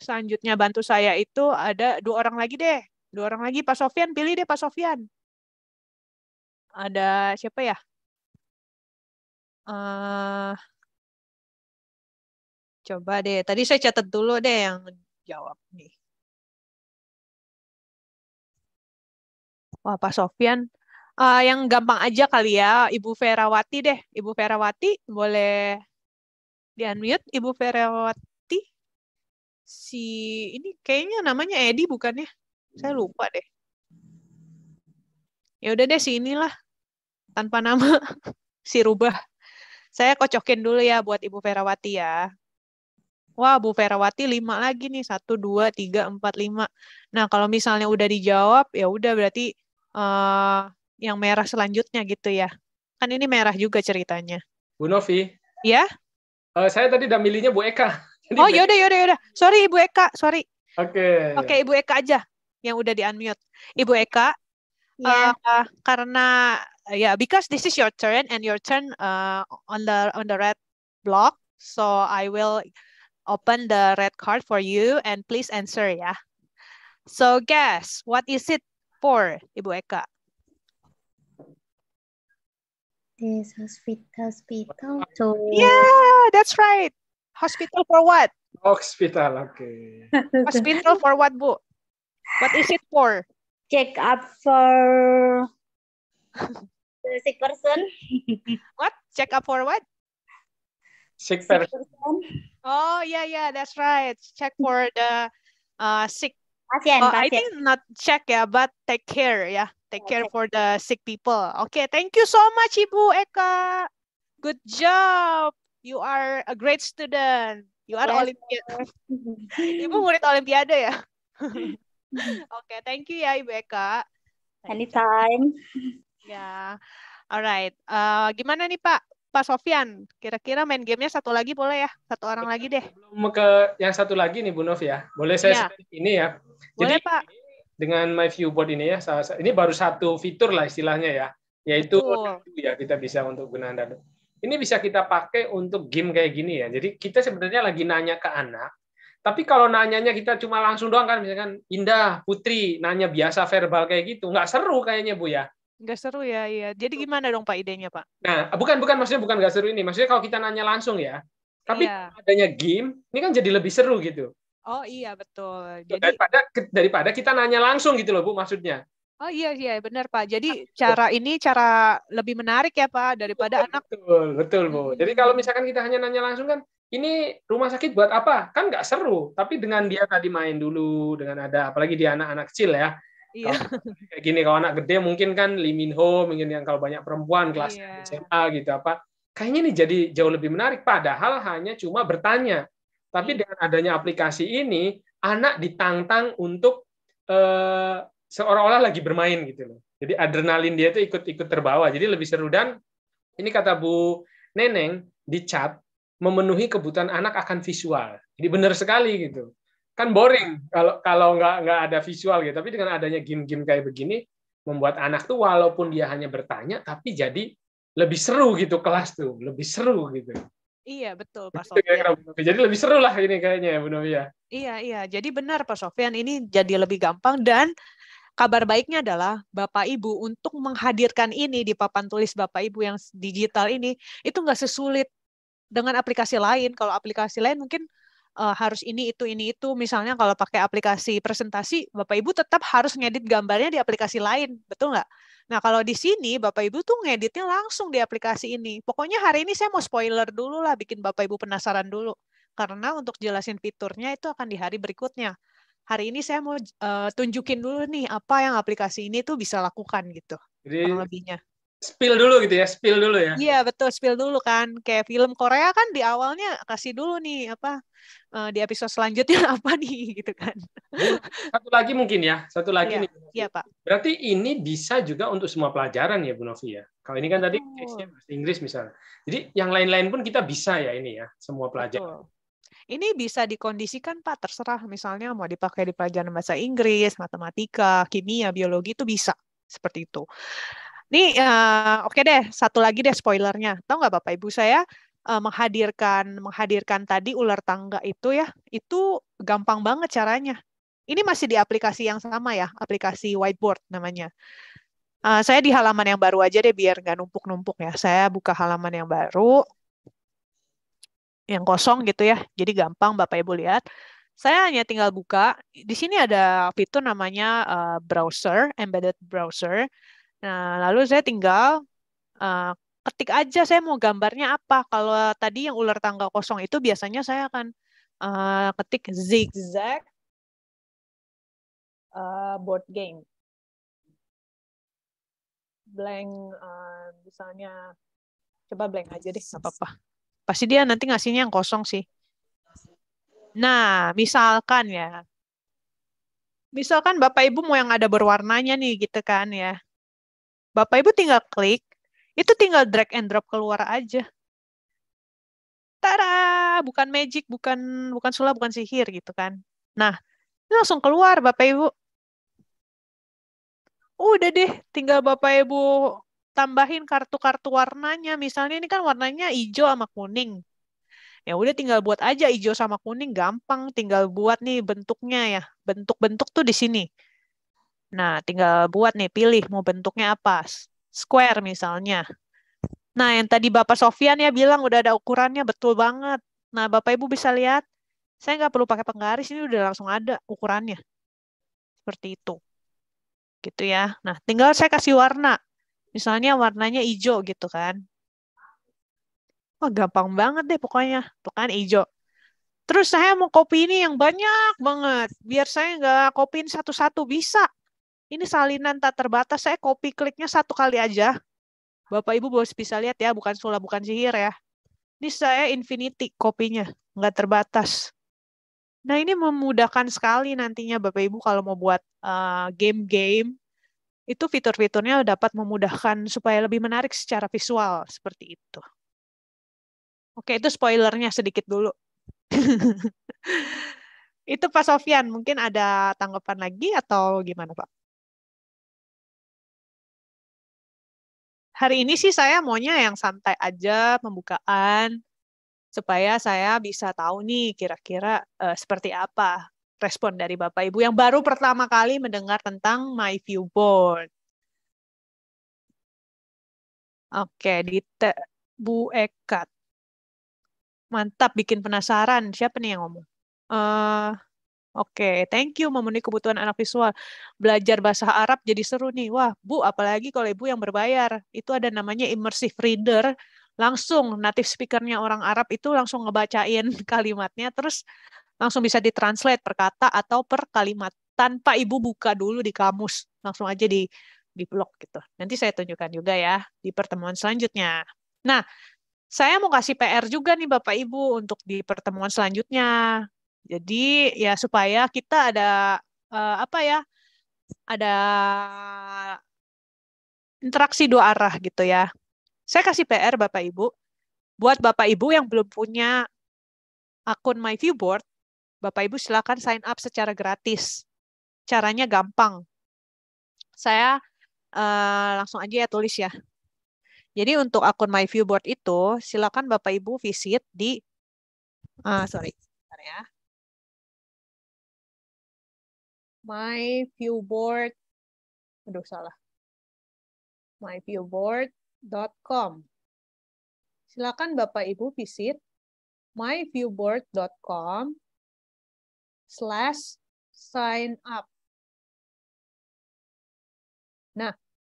selanjutnya bantu saya itu ada dua orang lagi deh. Dua orang lagi, Pak Sofian, pilih deh Pak Sofian. Ada siapa ya? Uh, coba deh, tadi saya catat dulu deh yang jawab nih. Wah, Pak Sofian, uh, yang gampang aja kali ya, Ibu Ferawati deh. Ibu Ferawati, boleh di-unmute Ibu Ferawati si ini kayaknya namanya Edi bukannya saya hmm. lupa deh ya udah deh si inilah tanpa nama si rubah saya kocokin dulu ya buat Ibu Ferawati ya Wah, Bu Ferawati lima lagi nih. satu dua tiga empat lima Nah, kalau misalnya udah dijawab, ya udah berarti uh, yang merah selanjutnya gitu ya. Kan ini merah juga ceritanya. Bu Novi. Ya? Uh, saya tadi udah milihnya Bu Eka. Jadi oh yaudah yaudah yaudah. Sorry Ibu Eka, sorry. Oke. Okay. Oke okay, Ibu Eka aja yang udah di unmute. Ibu Eka, yeah. Iya. uh, karena ya yeah, because this is your turn and your turn uh, on the on the red block, so I will open the red card for you and please answer ya. Yeah. So guess what is it for Ibu Eka? This hospital, hospital. yeah, that's right. Hospital for what? Hospital, oke. Okay. Hospital for what, Bu? What is it for? Check up for the sick person. what? Check up for what? Sick person. Oh, yeah, yeah, that's right. Check for the uh, sick. Pasien, uh, I think not check, yeah, but take care, yeah. Take okay. care for the sick people. Okay, thank you so much, Ibu Eka. Good job you are a great student. You are yes. Olimpiade. Ibu murid Olimpiade ya? Oke, okay, thank you ya Ibu Eka. Anytime. Ya, yeah. alright. Uh, gimana nih Pak? Pak Sofian, kira-kira main gamenya satu lagi boleh ya? Satu orang lagi deh. Belum ke yang satu lagi nih Bu Nov ya. Boleh saya yeah. Ya. ini ya. Boleh Pak. Dengan My Viewboard ini ya, ini baru satu fitur lah istilahnya ya, yaitu Betul. ya kita bisa untuk gunakan dadu. Ini bisa kita pakai untuk game kayak gini ya. Jadi kita sebenarnya lagi nanya ke anak, tapi kalau nanyanya kita cuma langsung doang kan, misalkan Indah, Putri, nanya biasa verbal kayak gitu, nggak seru kayaknya Bu ya. Nggak seru ya, iya. Jadi gimana dong Pak idenya Pak? Nah, bukan, bukan maksudnya bukan nggak seru ini. Maksudnya kalau kita nanya langsung ya, tapi iya. adanya game, ini kan jadi lebih seru gitu. Oh iya betul. Gitu, jadi daripada daripada kita nanya langsung gitu loh Bu maksudnya. Oh iya iya benar Pak. Jadi iya. cara ini cara lebih menarik ya Pak daripada betul, anak. Betul betul Bu. Hmm. Jadi kalau misalkan kita hanya nanya langsung kan, ini rumah sakit buat apa? Kan nggak seru. Tapi dengan dia tadi main dulu, dengan ada apalagi dia anak-anak kecil ya. Iya. Kalau, kayak gini kalau anak gede mungkin kan Home, mungkin yang kalau banyak perempuan kelas iya. SMA gitu apa. Kayaknya ini jadi jauh lebih menarik. Padahal hanya cuma bertanya. Tapi iya. dengan adanya aplikasi ini, anak ditantang untuk eh, seolah-olah lagi bermain gitu loh. Jadi adrenalin dia itu ikut-ikut terbawa. Jadi lebih seru dan ini kata Bu Neneng di chat memenuhi kebutuhan anak akan visual. Jadi benar sekali gitu. Kan boring kalau kalau nggak nggak ada visual gitu. Tapi dengan adanya game-game kayak begini membuat anak tuh walaupun dia hanya bertanya tapi jadi lebih seru gitu kelas tuh, lebih seru gitu. Iya betul Pak gitu Sofian. Jadi lebih seru lah ini kayaknya ya Bu Novia. Ya. Iya iya, jadi benar Pak Sofian ini jadi lebih gampang dan kabar baiknya adalah Bapak Ibu untuk menghadirkan ini di papan tulis Bapak Ibu yang digital ini itu nggak sesulit dengan aplikasi lain. Kalau aplikasi lain mungkin uh, harus ini itu ini itu misalnya kalau pakai aplikasi presentasi Bapak Ibu tetap harus ngedit gambarnya di aplikasi lain, betul nggak? Nah, kalau di sini Bapak Ibu tuh ngeditnya langsung di aplikasi ini. Pokoknya hari ini saya mau spoiler dulu lah bikin Bapak Ibu penasaran dulu karena untuk jelasin fiturnya itu akan di hari berikutnya hari ini saya mau uh, tunjukin dulu nih apa yang aplikasi ini tuh bisa lakukan gitu. Jadi lebihnya. Spill dulu gitu ya, spill dulu ya. Iya betul, spill dulu kan. Kayak film Korea kan di awalnya kasih dulu nih apa uh, di episode selanjutnya apa nih gitu kan. Satu lagi mungkin ya, satu lagi iya. nih. Iya Pak. Berarti ini bisa juga untuk semua pelajaran ya Bu Novi ya. Kalau ini kan tadi oh. bahasa Inggris misalnya. Jadi yang lain-lain pun kita bisa ya ini ya, semua pelajaran. Betul. Ini bisa dikondisikan Pak, terserah misalnya mau dipakai di pelajaran bahasa Inggris, matematika, kimia, biologi itu bisa seperti itu. Nih, eh, uh, oke okay deh, satu lagi deh spoilernya. Tahu nggak Bapak Ibu saya uh, menghadirkan menghadirkan tadi ular tangga itu ya, itu gampang banget caranya. Ini masih di aplikasi yang sama ya, aplikasi whiteboard namanya. Uh, saya di halaman yang baru aja deh biar nggak numpuk-numpuk ya. Saya buka halaman yang baru, yang kosong gitu ya. Jadi gampang Bapak Ibu lihat. Saya hanya tinggal buka. Di sini ada fitur namanya uh, browser, embedded browser. Nah, lalu saya tinggal uh, ketik aja saya mau gambarnya apa. Kalau tadi yang ular tangga kosong itu biasanya saya akan uh, ketik zigzag uh, board game. Blank, uh, misalnya, coba blank aja deh, nggak apa-apa pasti dia nanti ngasihnya yang kosong sih. Nah, misalkan ya, misalkan Bapak Ibu mau yang ada berwarnanya nih gitu kan ya. Bapak Ibu tinggal klik, itu tinggal drag and drop keluar aja. Tara, bukan magic, bukan bukan sulap, bukan sihir gitu kan. Nah, ini langsung keluar Bapak Ibu. Udah deh, tinggal Bapak Ibu tambahin kartu-kartu warnanya. Misalnya ini kan warnanya hijau sama kuning. Ya udah tinggal buat aja hijau sama kuning gampang, tinggal buat nih bentuknya ya. Bentuk-bentuk tuh di sini. Nah, tinggal buat nih pilih mau bentuknya apa. Square misalnya. Nah, yang tadi Bapak Sofian ya bilang udah ada ukurannya betul banget. Nah, Bapak Ibu bisa lihat, saya nggak perlu pakai penggaris, ini udah langsung ada ukurannya. Seperti itu. Gitu ya. Nah, tinggal saya kasih warna. Misalnya warnanya hijau gitu kan. Wah, gampang banget deh pokoknya. Tuh kan hijau. Terus saya mau kopi ini yang banyak banget. Biar saya nggak kopiin satu-satu. Bisa. Ini salinan tak terbatas. Saya kopi kliknya satu kali aja. Bapak Ibu boleh bisa lihat ya. Bukan sulap, bukan sihir ya. Ini saya infinity kopinya. Nggak terbatas. Nah ini memudahkan sekali nantinya Bapak Ibu kalau mau buat eh, game-game uh, game -game itu fitur-fiturnya dapat memudahkan supaya lebih menarik secara visual seperti itu. Oke, itu spoilernya sedikit dulu. itu Pak Sofian, mungkin ada tanggapan lagi atau gimana Pak? Hari ini sih saya maunya yang santai aja, pembukaan, supaya saya bisa tahu nih kira-kira uh, seperti apa respon dari Bapak Ibu yang baru pertama kali mendengar tentang My View Board. Oke, di Bu Ekat. Mantap, bikin penasaran. Siapa nih yang ngomong? Uh, Oke, okay, thank you memenuhi kebutuhan anak visual. Belajar bahasa Arab jadi seru nih. Wah, Bu, apalagi kalau Ibu yang berbayar. Itu ada namanya immersive reader. Langsung native speakernya orang Arab itu langsung ngebacain kalimatnya. Terus langsung bisa ditranslate per kata atau per kalimat tanpa ibu buka dulu di kamus langsung aja di di blog gitu nanti saya tunjukkan juga ya di pertemuan selanjutnya nah saya mau kasih PR juga nih bapak ibu untuk di pertemuan selanjutnya jadi ya supaya kita ada uh, apa ya ada interaksi dua arah gitu ya saya kasih PR bapak ibu buat bapak ibu yang belum punya akun My Viewboard Bapak Ibu silakan sign up secara gratis. Caranya gampang. Saya uh, langsung aja ya tulis ya. Jadi untuk akun My Viewboard itu silakan Bapak Ibu visit di uh, sorry, Bentar ya. My Viewboard aduh salah. myviewboard.com. Silakan Bapak Ibu visit myviewboard.com slash sign up. Nah,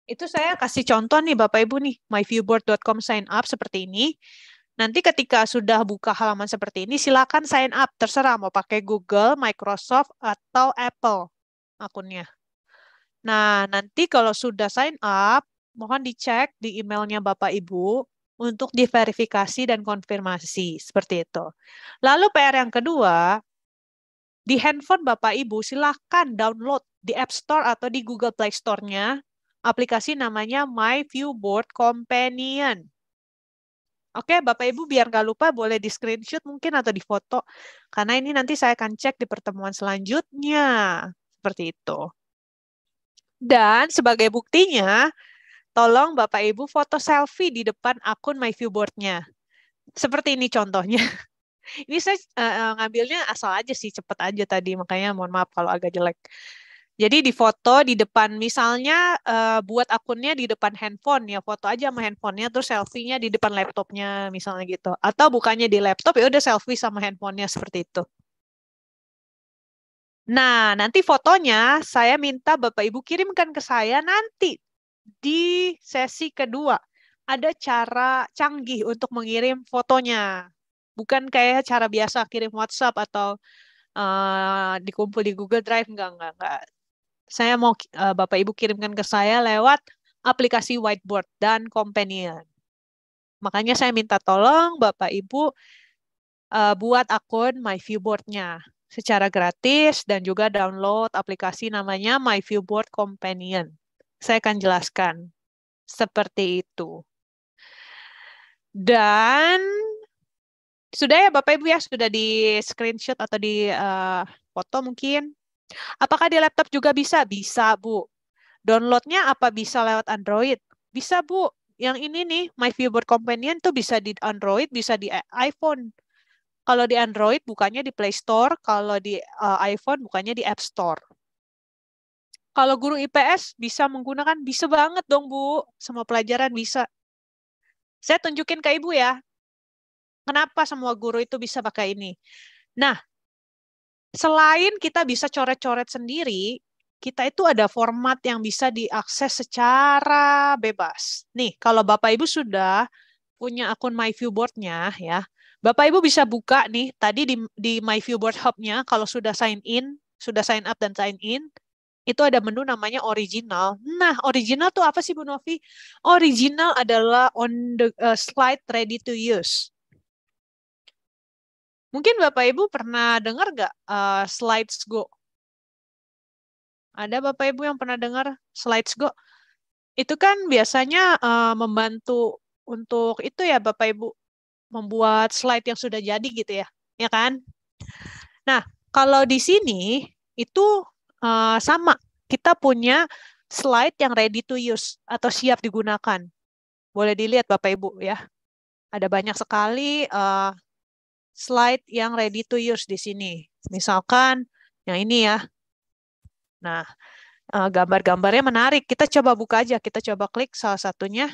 itu saya kasih contoh nih Bapak Ibu nih, myviewboard.com sign up seperti ini. Nanti ketika sudah buka halaman seperti ini, silakan sign up. Terserah mau pakai Google, Microsoft, atau Apple akunnya. Nah, nanti kalau sudah sign up, mohon dicek di emailnya Bapak Ibu untuk diverifikasi dan konfirmasi seperti itu. Lalu PR yang kedua, di handphone Bapak Ibu silahkan download di App Store atau di Google Play Store-nya aplikasi namanya My Viewboard Companion. Oke, Bapak Ibu biar nggak lupa boleh di screenshot mungkin atau di foto karena ini nanti saya akan cek di pertemuan selanjutnya seperti itu. Dan sebagai buktinya, tolong Bapak Ibu foto selfie di depan akun My Viewboard-nya. Seperti ini contohnya. Ini saya uh, ngambilnya asal aja sih, cepet aja tadi, makanya mohon maaf kalau agak jelek. Jadi di foto di depan misalnya uh, buat akunnya di depan handphone ya foto aja sama handphonenya terus selfie-nya di depan laptopnya misalnya gitu atau bukannya di laptop ya udah selfie sama handphonenya seperti itu. Nah nanti fotonya saya minta bapak ibu kirimkan ke saya nanti di sesi kedua ada cara canggih untuk mengirim fotonya bukan kayak cara biasa kirim WhatsApp atau uh, dikumpul di Google Drive enggak enggak enggak saya mau uh, Bapak Ibu kirimkan ke saya lewat aplikasi whiteboard dan companion makanya saya minta tolong Bapak Ibu uh, buat akun MyViewboard-nya secara gratis dan juga download aplikasi namanya My Viewboard Companion. Saya akan jelaskan seperti itu. Dan sudah ya Bapak Ibu ya, sudah di screenshot atau di uh, foto mungkin. Apakah di laptop juga bisa? Bisa, Bu. Downloadnya apa bisa lewat Android? Bisa, Bu. Yang ini nih, My Viewboard Companion tuh bisa di Android, bisa di eh, iPhone. Kalau di Android bukannya di Play Store, kalau di uh, iPhone bukannya di App Store. Kalau guru IPS bisa menggunakan, bisa banget dong Bu, semua pelajaran bisa. Saya tunjukin ke Ibu ya, Kenapa semua guru itu bisa pakai ini? Nah, selain kita bisa coret-coret sendiri, kita itu ada format yang bisa diakses secara bebas. Nih, kalau Bapak Ibu sudah punya akun MyViewBoard-nya ya. Bapak Ibu bisa buka nih tadi di di MyViewBoard Hub-nya kalau sudah sign in, sudah sign up dan sign in, itu ada menu namanya original. Nah, original tuh apa sih Bu Novi? Original adalah on the uh, slide ready to use. Mungkin Bapak Ibu pernah dengar nggak uh, slides go? Ada Bapak Ibu yang pernah dengar slides go? Itu kan biasanya uh, membantu untuk itu ya Bapak Ibu membuat slide yang sudah jadi gitu ya, ya kan? Nah, kalau di sini itu uh, sama, kita punya slide yang ready to use atau siap digunakan. Boleh dilihat Bapak Ibu ya. Ada banyak sekali uh, slide yang ready to use di sini. Misalkan yang ini ya. Nah, eh, gambar-gambarnya menarik. Kita coba buka aja. Kita coba klik salah satunya.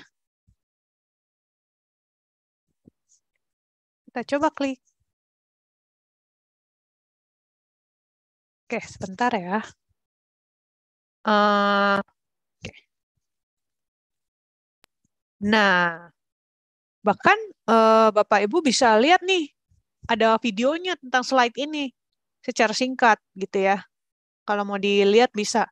Kita coba klik. Oke, sebentar ya. Uh, Nah, bahkan uh, Bapak Ibu bisa lihat nih ada videonya tentang slide ini secara singkat gitu ya. Kalau mau dilihat bisa.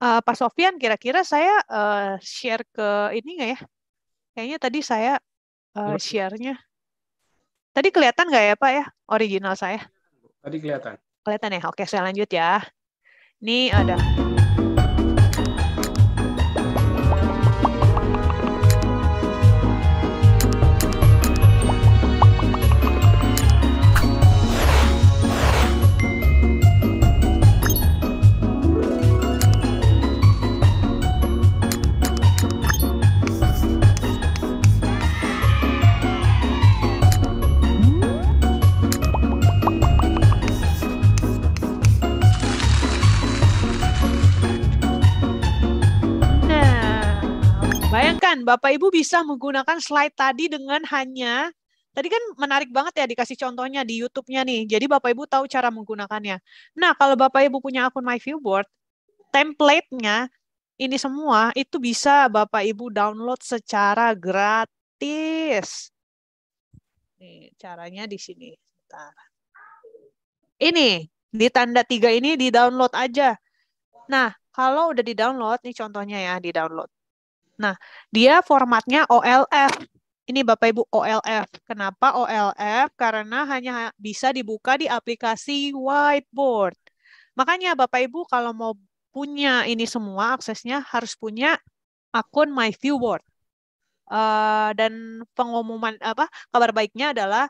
Uh, Pak Sofian, kira-kira saya uh, share ke ini nggak ya? Kayaknya tadi saya uh, share-nya. Tadi kelihatan nggak ya Pak ya original saya? Tadi kelihatan. Kelihatan ya? Oke, saya lanjut ya. Ini ada... Bapak Ibu bisa menggunakan slide tadi dengan hanya Tadi kan menarik banget ya dikasih contohnya di YouTube-nya nih. Jadi Bapak Ibu tahu cara menggunakannya. Nah, kalau Bapak Ibu punya akun My Viewboard, template-nya ini semua itu bisa Bapak Ibu download secara gratis. Nih, caranya di sini. Bentar. Ini, di tanda tiga ini di-download aja. Nah, kalau udah di-download, nih contohnya ya di-download. Nah, dia formatnya OLF. Ini Bapak Ibu OLF. Kenapa OLF? Karena hanya bisa dibuka di aplikasi whiteboard. Makanya Bapak Ibu kalau mau punya ini semua aksesnya harus punya akun MyViewboard. Uh, dan pengumuman apa kabar baiknya adalah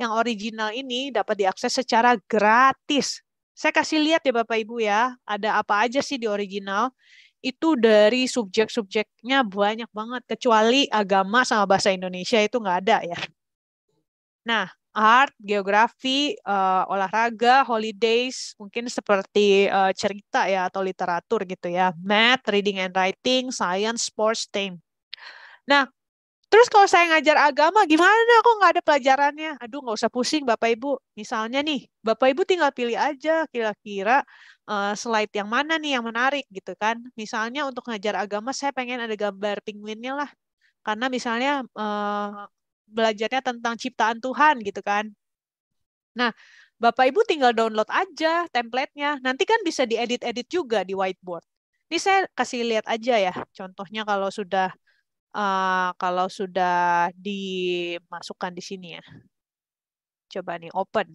yang original ini dapat diakses secara gratis. Saya kasih lihat ya Bapak Ibu ya, ada apa aja sih di original itu dari subjek-subjeknya banyak banget kecuali agama sama bahasa Indonesia itu nggak ada ya. Nah, art, geografi, uh, olahraga, holidays, mungkin seperti uh, cerita ya atau literatur gitu ya, math, reading and writing, science, sports, team. Nah, Terus kalau saya ngajar agama, gimana kok nggak ada pelajarannya? Aduh, nggak usah pusing Bapak Ibu. Misalnya nih, Bapak Ibu tinggal pilih aja kira-kira uh, slide yang mana nih yang menarik gitu kan. Misalnya untuk ngajar agama, saya pengen ada gambar penguinnya lah. Karena misalnya uh, belajarnya tentang ciptaan Tuhan gitu kan. Nah, Bapak Ibu tinggal download aja templatenya. Nanti kan bisa diedit-edit juga di whiteboard. Ini saya kasih lihat aja ya. Contohnya kalau sudah uh, kalau sudah dimasukkan di sini ya. Coba nih open.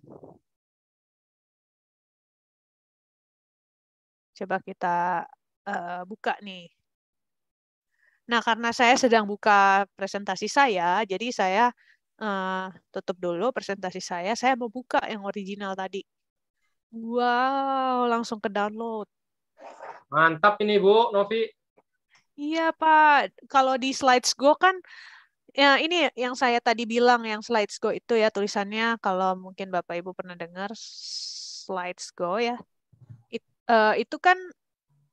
Coba kita uh, buka nih. Nah, karena saya sedang buka presentasi saya, jadi saya uh, tutup dulu presentasi saya. Saya mau buka yang original tadi. Wow, langsung ke download. Mantap ini Bu Novi. Iya, Pak. Kalau di slides go kan ya ini yang saya tadi bilang yang slides go itu ya tulisannya kalau mungkin Bapak Ibu pernah dengar slides go ya. It, uh, itu kan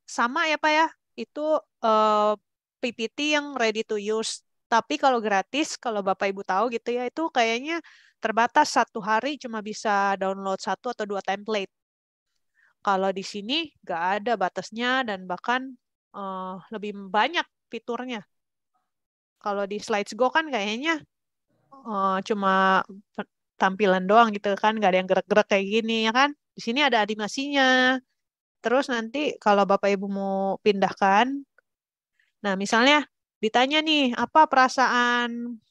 sama ya, Pak ya. Itu uh, eh, PPT yang ready to use. Tapi kalau gratis, kalau Bapak Ibu tahu gitu ya, itu kayaknya terbatas satu hari cuma bisa download satu atau dua template. Kalau di sini nggak ada batasnya dan bahkan uh, lebih banyak fiturnya. Kalau di slides go kan kayaknya uh, cuma tampilan doang gitu kan, nggak ada yang gerak-gerak kayak gini ya kan. Di sini ada animasinya. Terus nanti kalau Bapak Ibu mau pindahkan, nah misalnya ditanya nih apa perasaan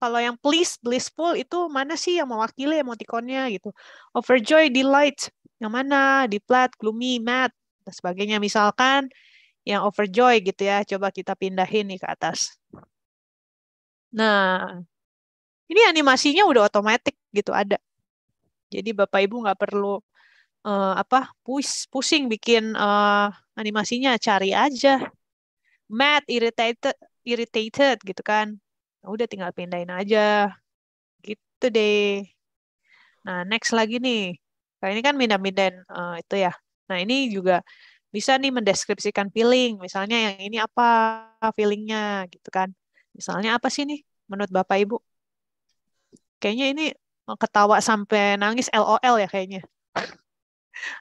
kalau yang please blissful itu mana sih yang mewakili emotikonnya gitu overjoy delight yang mana Di deplat gloomy mad dan sebagainya misalkan yang overjoy gitu ya. Coba kita pindahin nih ke atas. Nah, ini animasinya udah otomatis gitu ada. Jadi Bapak Ibu nggak perlu uh, apa pus pusing bikin uh, animasinya, cari aja. Mad, irritated, irritated gitu kan. Nah, udah tinggal pindahin aja. Gitu deh. Nah, next lagi nih. Nah, ini kan pindah-pindahin uh, eh, itu ya. Nah, ini juga bisa nih mendeskripsikan feeling misalnya yang ini apa feelingnya gitu kan misalnya apa sih nih menurut bapak ibu kayaknya ini ketawa sampai nangis LOL ya kayaknya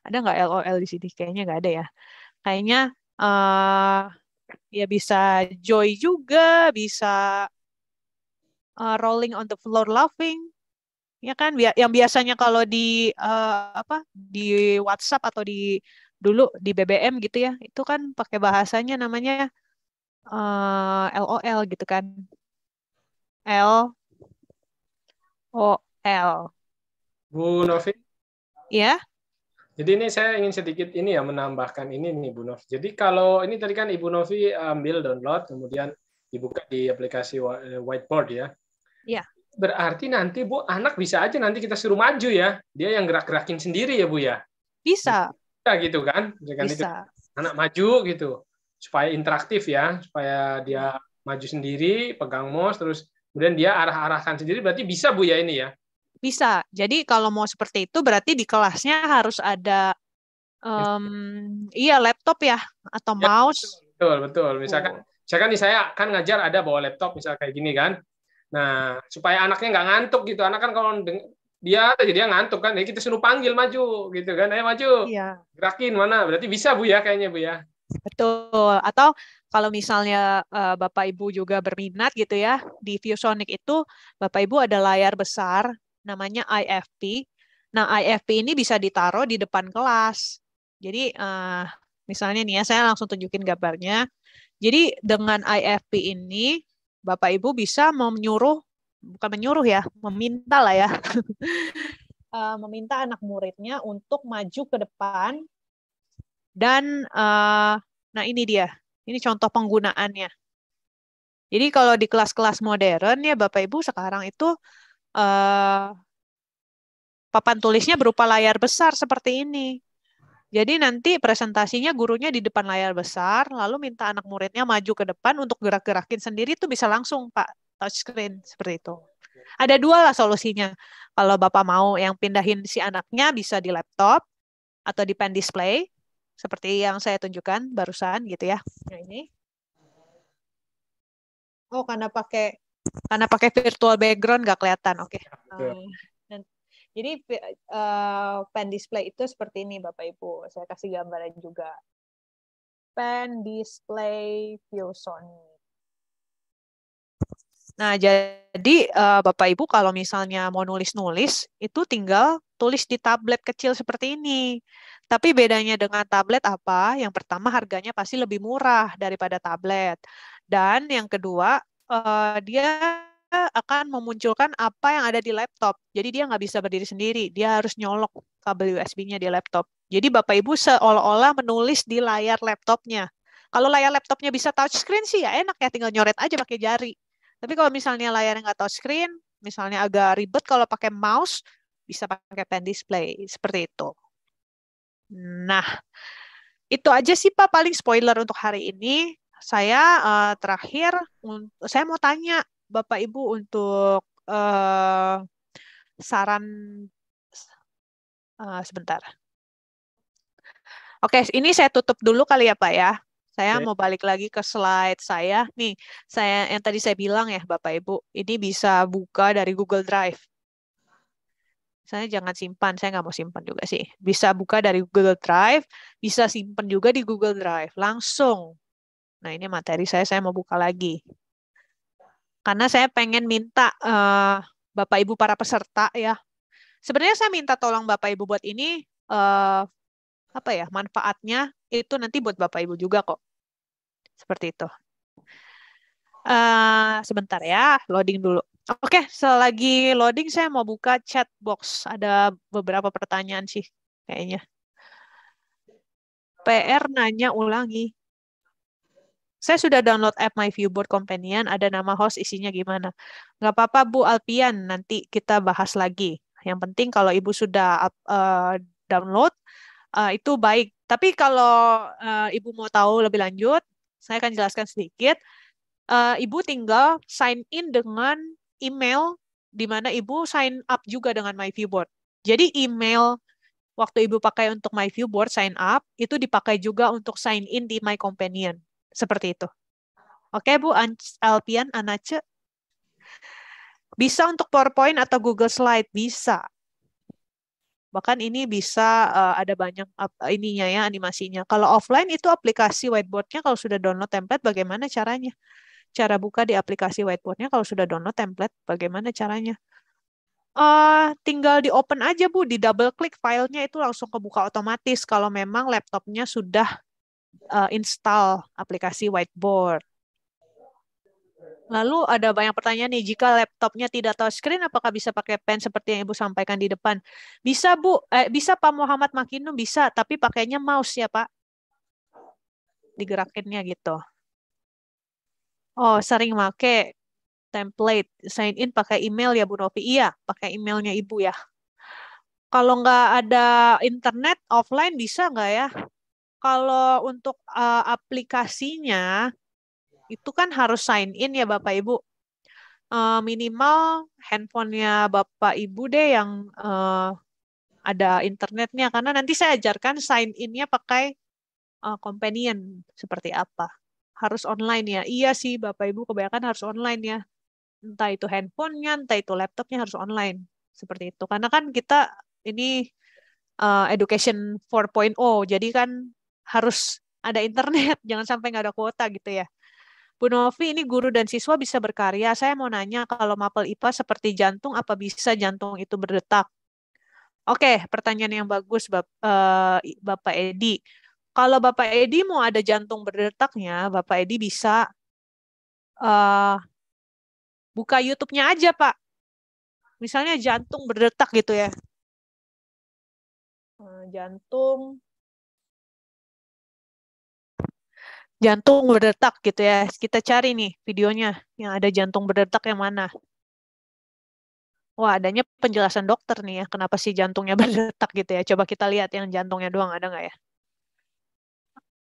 ada nggak LOL di sini kayaknya nggak ada ya kayaknya uh, ya bisa joy juga bisa uh, rolling on the floor laughing ya kan yang biasanya kalau di uh, apa di WhatsApp atau di dulu di BBM gitu ya itu kan pakai bahasanya namanya uh, eh, LOL gitu kan L O L Bu Novi ya jadi ini saya ingin sedikit ini ya menambahkan ini nih Bu Novi jadi kalau ini tadi kan Ibu Novi ambil download kemudian dibuka di aplikasi eh, whiteboard ya ya berarti nanti Bu anak bisa aja nanti kita suruh maju ya dia yang gerak-gerakin sendiri ya Bu ya bisa gitu kan misalkan bisa. itu anak maju gitu supaya interaktif ya supaya dia maju sendiri pegang mouse terus kemudian dia arah-arahkan sendiri berarti bisa Bu ya ini ya bisa jadi kalau mau seperti itu berarti di kelasnya harus ada um, iya laptop ya atau ya, mouse betul betul misalkan uh. misalkan nih saya kan ngajar ada bawa laptop misal kayak gini kan nah supaya anaknya nggak ngantuk gitu anak kan kalau dia jadi dia ngantuk kan jadi eh, kita suruh panggil maju gitu kan ayo eh, maju iya. gerakin mana berarti bisa bu ya kayaknya bu ya betul atau kalau misalnya uh, bapak ibu juga berminat gitu ya di Viewsonic itu bapak ibu ada layar besar namanya IFP nah IFP ini bisa ditaruh di depan kelas jadi uh, misalnya nih ya saya langsung tunjukin gambarnya jadi dengan IFP ini bapak ibu bisa menyuruh bukan menyuruh ya, meminta lah ya, eh, meminta anak muridnya untuk maju ke depan dan eh, nah ini dia, ini contoh penggunaannya. Jadi kalau di kelas-kelas modern ya Bapak Ibu sekarang itu eh, papan tulisnya berupa layar besar seperti ini. Jadi nanti presentasinya gurunya di depan layar besar, lalu minta anak muridnya maju ke depan untuk gerak-gerakin sendiri itu bisa langsung Pak touchscreen seperti itu. Ada dua lah solusinya. Kalau Bapak mau yang pindahin si anaknya bisa di laptop atau di pen display seperti yang saya tunjukkan barusan gitu ya. Nah, ini. Oh, karena pakai karena pakai virtual background nggak kelihatan. Oke. Okay. Ya, um, nah, jadi uh, pen display itu seperti ini Bapak Ibu. Saya kasih gambaran juga. Pen display view Nah, jadi uh, Bapak Ibu kalau misalnya mau nulis-nulis itu tinggal tulis di tablet kecil seperti ini. Tapi bedanya dengan tablet apa? Yang pertama harganya pasti lebih murah daripada tablet. Dan yang kedua uh, dia akan memunculkan apa yang ada di laptop. Jadi dia nggak bisa berdiri sendiri, dia harus nyolok kabel USB-nya di laptop. Jadi Bapak Ibu seolah-olah menulis di layar laptopnya. Kalau layar laptopnya bisa touch screen sih ya enak ya, tinggal nyoret aja pakai jari. Tapi kalau misalnya layarnya nggak touchscreen, misalnya agak ribet kalau pakai mouse, bisa pakai pen display seperti itu. Nah, itu aja sih Pak paling spoiler untuk hari ini. Saya uh, terakhir saya mau tanya Bapak Ibu untuk uh, saran uh, sebentar. Oke, ini saya tutup dulu kali ya Pak ya. Saya mau balik lagi ke slide saya. Nih, saya yang tadi saya bilang ya, Bapak Ibu, ini bisa buka dari Google Drive. Saya jangan simpan, saya nggak mau simpan juga sih. Bisa buka dari Google Drive, bisa simpan juga di Google Drive langsung. Nah, ini materi saya, saya mau buka lagi. Karena saya pengen minta uh, Bapak Ibu para peserta ya. Sebenarnya saya minta tolong Bapak Ibu buat ini uh, apa ya manfaatnya itu nanti buat Bapak Ibu juga kok. Seperti itu. Uh, sebentar ya, loading dulu. Oke, okay, selagi loading saya mau buka chat box. Ada beberapa pertanyaan sih kayaknya. PR nanya ulangi. Saya sudah download app My Viewboard Companion, ada nama host isinya gimana. Nggak apa-apa Bu Alpian, nanti kita bahas lagi. Yang penting kalau Ibu sudah up, uh, download, uh, itu baik. Tapi kalau uh, Ibu mau tahu lebih lanjut, saya akan jelaskan sedikit. Uh, ibu tinggal sign in dengan email di mana ibu sign up juga dengan My Viewboard. Jadi email waktu ibu pakai untuk My Viewboard sign up itu dipakai juga untuk sign in di My Companion. Seperti itu. Oke, Bu Alpian Anace. Bisa untuk PowerPoint atau Google Slide bisa. Bahkan ini bisa uh, ada banyak uh, ininya ya animasinya. Kalau offline itu aplikasi whiteboardnya kalau sudah download template bagaimana caranya? Cara buka di aplikasi whiteboardnya kalau sudah download template bagaimana caranya? Uh, tinggal di open aja Bu, di double klik filenya itu langsung kebuka otomatis kalau memang laptopnya sudah uh, install aplikasi whiteboard. Lalu ada banyak pertanyaan nih, jika laptopnya tidak touchscreen, apakah bisa pakai pen seperti yang Ibu sampaikan di depan? Bisa Bu, eh, bisa Pak Muhammad Makinum bisa, tapi pakainya mouse ya Pak. Digerakinnya gitu. Oh, sering pakai template, sign in pakai email ya Bu Novi? Iya, pakai emailnya Ibu ya. Kalau nggak ada internet offline bisa nggak ya? Kalau untuk uh, aplikasinya itu kan harus sign in ya Bapak Ibu. Eh, minimal handphonenya Bapak Ibu deh yang eh, ada internetnya karena nanti saya ajarkan sign innya pakai eh, companion seperti apa. Harus online ya. Iya sih Bapak Ibu kebanyakan harus online ya. Entah itu handphonenya, entah itu laptopnya harus online. Seperti itu. Karena kan kita ini education 4.0 jadi kan harus ada internet jangan sampai nggak ada kuota gitu ya Bu Novi, ini guru dan siswa bisa berkarya. Saya mau nanya kalau mapel IPA seperti jantung, apa bisa jantung itu berdetak? Oke, pertanyaan yang bagus eh, Bapak Edi. Kalau Bapak Edi mau ada jantung berdetaknya, Bapak Edi bisa uh, buka YouTube-nya aja, Pak. Misalnya jantung berdetak gitu ya. Eh, jantung jantung berdetak gitu ya. Kita cari nih videonya yang ada jantung berdetak yang mana. Wah, adanya penjelasan dokter nih ya, kenapa sih jantungnya berdetak gitu ya. Coba kita lihat yang jantungnya doang ada nggak ya.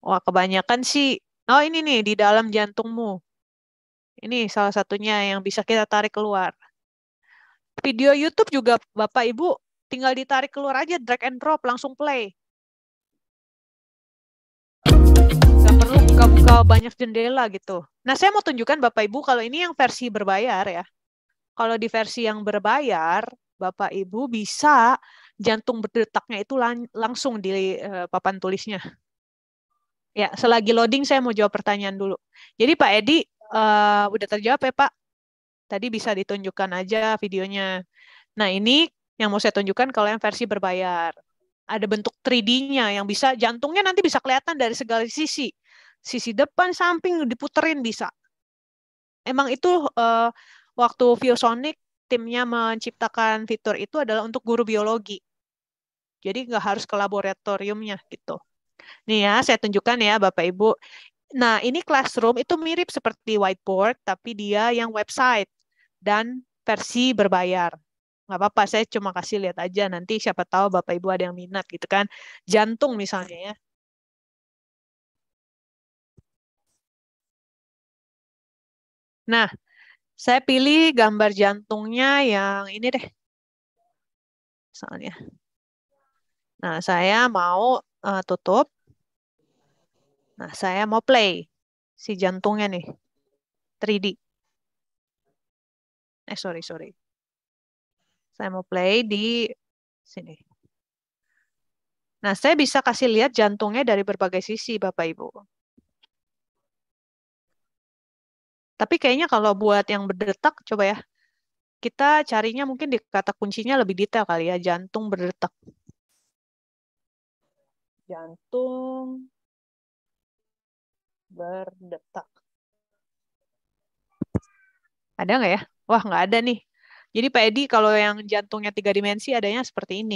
Wah, kebanyakan sih, oh ini nih, di dalam jantungmu. Ini salah satunya yang bisa kita tarik keluar. Video YouTube juga Bapak Ibu tinggal ditarik keluar aja drag and drop langsung play buka-buka banyak jendela gitu. Nah, saya mau tunjukkan Bapak Ibu kalau ini yang versi berbayar ya. Kalau di versi yang berbayar, Bapak Ibu bisa jantung berdetaknya itu lang langsung di uh, papan tulisnya. Ya, selagi loading saya mau jawab pertanyaan dulu. Jadi Pak Edi uh, udah terjawab ya Pak? Tadi bisa ditunjukkan aja videonya. Nah, ini yang mau saya tunjukkan kalau yang versi berbayar ada bentuk 3D-nya yang bisa jantungnya nanti bisa kelihatan dari segala sisi sisi depan, samping diputerin bisa. Emang itu uh, waktu Viosonic timnya menciptakan fitur itu adalah untuk guru biologi. Jadi nggak harus ke laboratoriumnya gitu. Nih ya, saya tunjukkan ya Bapak Ibu. Nah, ini Classroom itu mirip seperti whiteboard, tapi dia yang website dan versi berbayar. Nggak apa-apa, saya cuma kasih lihat aja. Nanti siapa tahu Bapak Ibu ada yang minat gitu kan. Jantung misalnya ya. Nah, saya pilih gambar jantungnya yang ini deh. Misalnya. Nah, saya mau uh, tutup. Nah, saya mau play si jantungnya nih. 3D. Eh, sorry, sorry. Saya mau play di sini. Nah, saya bisa kasih lihat jantungnya dari berbagai sisi, Bapak-Ibu. Tapi kayaknya kalau buat yang berdetak, coba ya. Kita carinya mungkin di kata kuncinya lebih detail kali ya, jantung berdetak. Jantung berdetak. Ada nggak ya? Wah, nggak ada nih. Jadi Pak Edi kalau yang jantungnya tiga dimensi adanya seperti ini.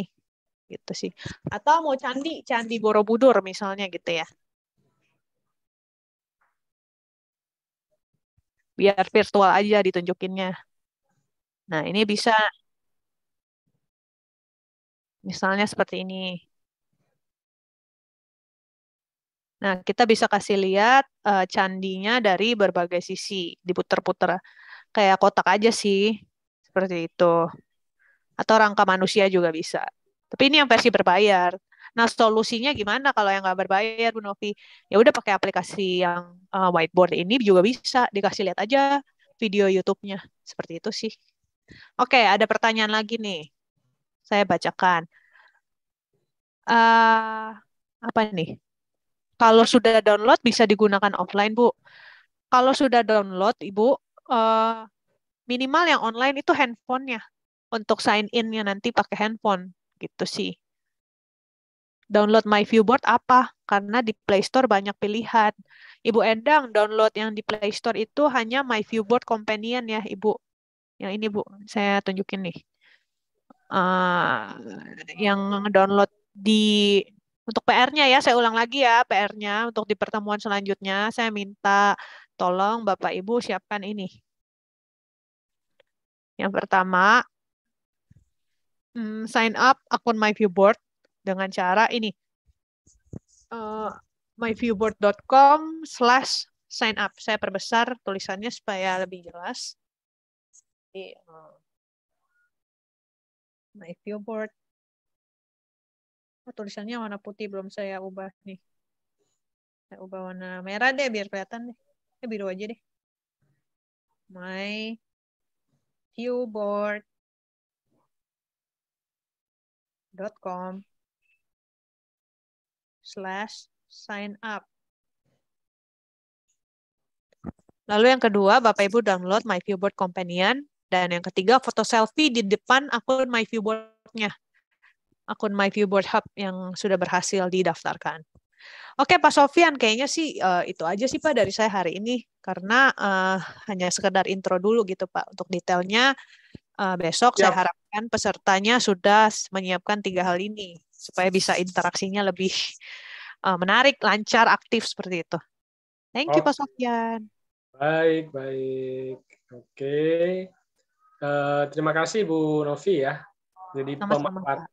Gitu sih. Atau mau candi, candi Borobudur misalnya gitu ya. biar virtual aja ditunjukinnya. Nah, ini bisa misalnya seperti ini. Nah, kita bisa kasih lihat uh, candinya dari berbagai sisi, diputer-puter kayak kotak aja sih, seperti itu. Atau rangka manusia juga bisa. Tapi ini yang versi berbayar. Nah solusinya gimana kalau yang nggak berbayar Bu Novi? Ya udah pakai aplikasi yang uh, whiteboard ini juga bisa dikasih lihat aja video YouTube-nya seperti itu sih. Oke, ada pertanyaan lagi nih. Saya bacakan. Uh, apa nih? Kalau sudah download bisa digunakan offline, Bu. Kalau sudah download, Ibu, uh, minimal yang online itu handphonenya untuk sign in-nya nanti pakai handphone gitu sih download My Viewboard apa? Karena di Play Store banyak pilihan. Ibu Endang, download yang di Play Store itu hanya My Viewboard Companion ya, Ibu. Yang ini, Bu, saya tunjukin nih. Uh, yang download di untuk PR-nya ya, saya ulang lagi ya PR-nya untuk di pertemuan selanjutnya saya minta tolong Bapak Ibu siapkan ini. Yang pertama, hmm, sign up akun My Viewboard dengan cara ini uh, eh, myviewboard.com slash sign up. Saya perbesar tulisannya supaya lebih jelas. Jadi, uh, eh, my viewboard. Oh, tulisannya warna putih belum saya ubah nih. Saya ubah warna merah deh biar kelihatan deh. Ya, biru aja deh. My viewboard.com slash sign up. Lalu yang kedua, Bapak Ibu download My Viewboard Companion. Dan yang ketiga, foto selfie di depan akun My Viewboard-nya. Akun My Viewboard Hub yang sudah berhasil didaftarkan. Oke Pak Sofian, kayaknya sih uh, itu aja sih Pak dari saya hari ini karena uh, hanya sekedar intro dulu gitu Pak. Untuk detailnya uh, besok ya. saya harapkan pesertanya sudah menyiapkan tiga hal ini supaya bisa interaksinya lebih uh, menarik, lancar, aktif seperti itu. Thank you oh. Pak Sofian. Baik, baik. Oke. Okay. Uh, eh, terima kasih Bu Novi ya. Jadi pemaparan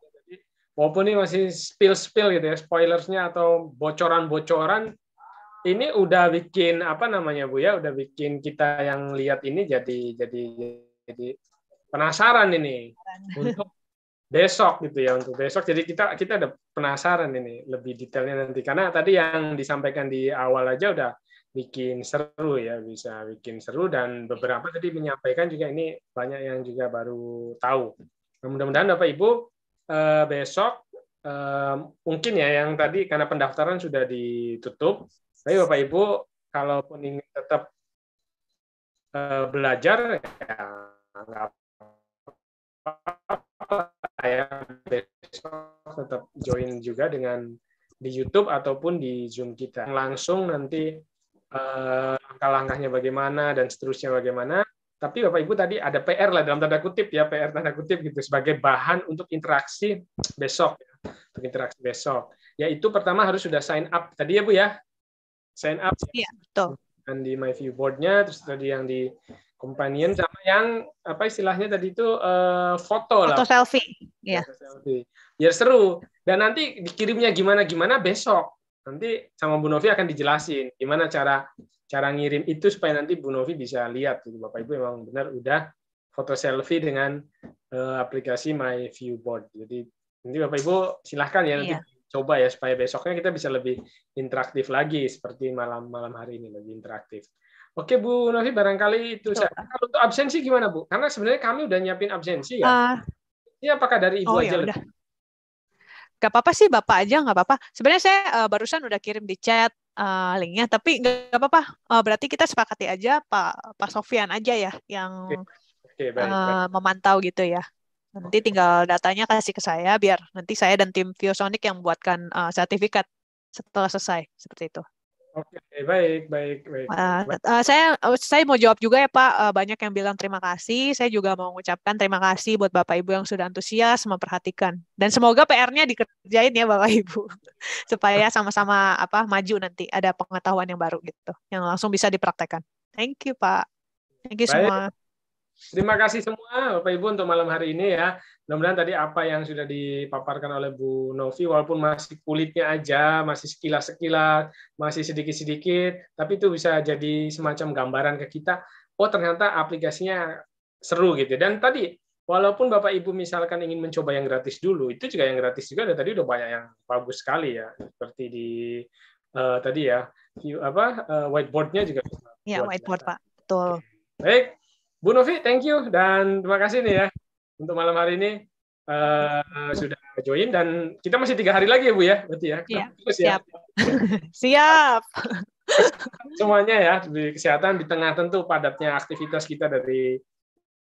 walaupun ini masih spill-spill gitu ya, spoilersnya atau bocoran-bocoran, ini udah bikin apa namanya Bu ya, udah bikin kita yang lihat ini jadi jadi jadi penasaran ini untuk besok gitu ya untuk besok. Jadi kita kita ada penasaran ini lebih detailnya nanti karena tadi yang disampaikan di awal aja udah bikin seru ya bisa bikin seru dan beberapa tadi menyampaikan juga ini banyak yang juga baru tahu. Nah, mudah-mudahan Bapak Ibu eh, besok eh, mungkin ya yang tadi karena pendaftaran sudah ditutup. Tapi Bapak Ibu kalaupun ingin tetap eh, belajar ya nggak apa-apa saya besok tetap join juga dengan di YouTube ataupun di Zoom kita. Langsung nanti eh, langkah-langkahnya bagaimana dan seterusnya bagaimana. Tapi Bapak Ibu tadi ada PR lah dalam tanda kutip ya, PR tanda kutip gitu sebagai bahan untuk interaksi besok. ya. Untuk interaksi besok. Yaitu pertama harus sudah sign up tadi ya Bu ya. Sign up. Iya, betul. Dan di My board nya terus tadi yang di companion sama yang apa istilahnya tadi itu uh, eh, foto, foto lah. Selfie. ya. Foto selfie. Ya. seru. Dan nanti dikirimnya gimana gimana besok. Nanti sama Bu Novi akan dijelasin gimana cara cara ngirim itu supaya nanti Bu Novi bisa lihat gitu. Bapak Ibu memang benar udah foto selfie dengan uh, aplikasi My Viewboard. Jadi nanti Bapak Ibu silahkan ya nanti iya. coba ya supaya besoknya kita bisa lebih interaktif lagi seperti malam-malam hari ini lebih interaktif. Oke Bu Novi, barangkali itu saya. Kalau untuk absensi gimana Bu? Karena sebenarnya kami udah nyiapin absensi ya. Uh, Ini apakah dari Ibu oh, aja? Ya Gak apa-apa sih Bapak aja, nggak apa-apa. Sebenarnya saya uh, barusan udah kirim di chat uh, linknya, tapi nggak apa-apa. Uh, berarti kita sepakati aja Pak Pak Sofian aja ya yang okay. Okay, baik, uh, baik. memantau gitu ya. Nanti tinggal datanya kasih ke saya biar nanti saya dan tim Viosonic yang buatkan uh, sertifikat setelah selesai seperti itu. Oke, baik, baik, baik. Uh, Uh, saya oh, saya mau jawab juga ya Pak, uh, banyak yang bilang terima kasih. Saya juga mau mengucapkan terima kasih buat Bapak Ibu yang sudah antusias memperhatikan dan semoga PR-nya dikerjain ya Bapak Ibu supaya sama-sama apa maju nanti ada pengetahuan yang baru gitu yang langsung bisa dipraktekkan. Thank you Pak. Thank you baik. semua. Terima kasih semua Bapak Ibu untuk malam hari ini ya. Mudah-mudahan tadi apa yang sudah dipaparkan oleh Bu Novi, walaupun masih kulitnya aja, masih sekilas-sekilas, masih sedikit-sedikit, tapi itu bisa jadi semacam gambaran ke kita, oh ternyata aplikasinya seru gitu. Dan tadi walaupun Bapak Ibu misalkan ingin mencoba yang gratis dulu, itu juga yang gratis juga ada tadi udah banyak yang bagus sekali ya, seperti di uh, tadi ya, view, apa uh, whiteboardnya juga. Ya, whiteboard Pak, betul. Baik, Bu Novi, thank you dan terima kasih nih ya untuk malam hari ini uh, sudah join dan kita masih tiga hari lagi ya Bu ya, berarti ya. Iya, ya? siap. Ya. siap. Semuanya ya di kesehatan di tengah tentu padatnya aktivitas kita dari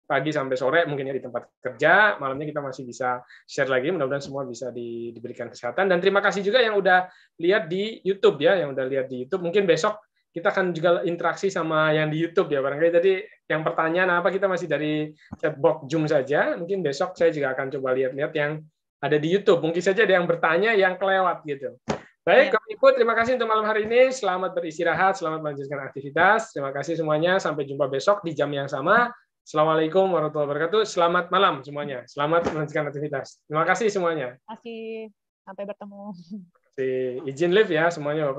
pagi sampai sore mungkin di tempat kerja, malamnya kita masih bisa share lagi. Mudah-mudahan semua bisa di, diberikan kesehatan dan terima kasih juga yang udah lihat di YouTube ya, yang udah lihat di YouTube. Mungkin besok kita akan juga interaksi sama yang di YouTube ya barangkali tadi yang pertanyaan apa kita masih dari chatbox Zoom saja mungkin besok saya juga akan coba lihat-lihat yang ada di YouTube mungkin saja ada yang bertanya yang kelewat gitu baik ya. ikut terima kasih untuk malam hari ini selamat beristirahat selamat melanjutkan aktivitas terima kasih semuanya sampai jumpa besok di jam yang sama Assalamualaikum warahmatullahi wabarakatuh selamat malam semuanya selamat melanjutkan aktivitas terima kasih semuanya terima kasih sampai bertemu izin live ya semuanya bapak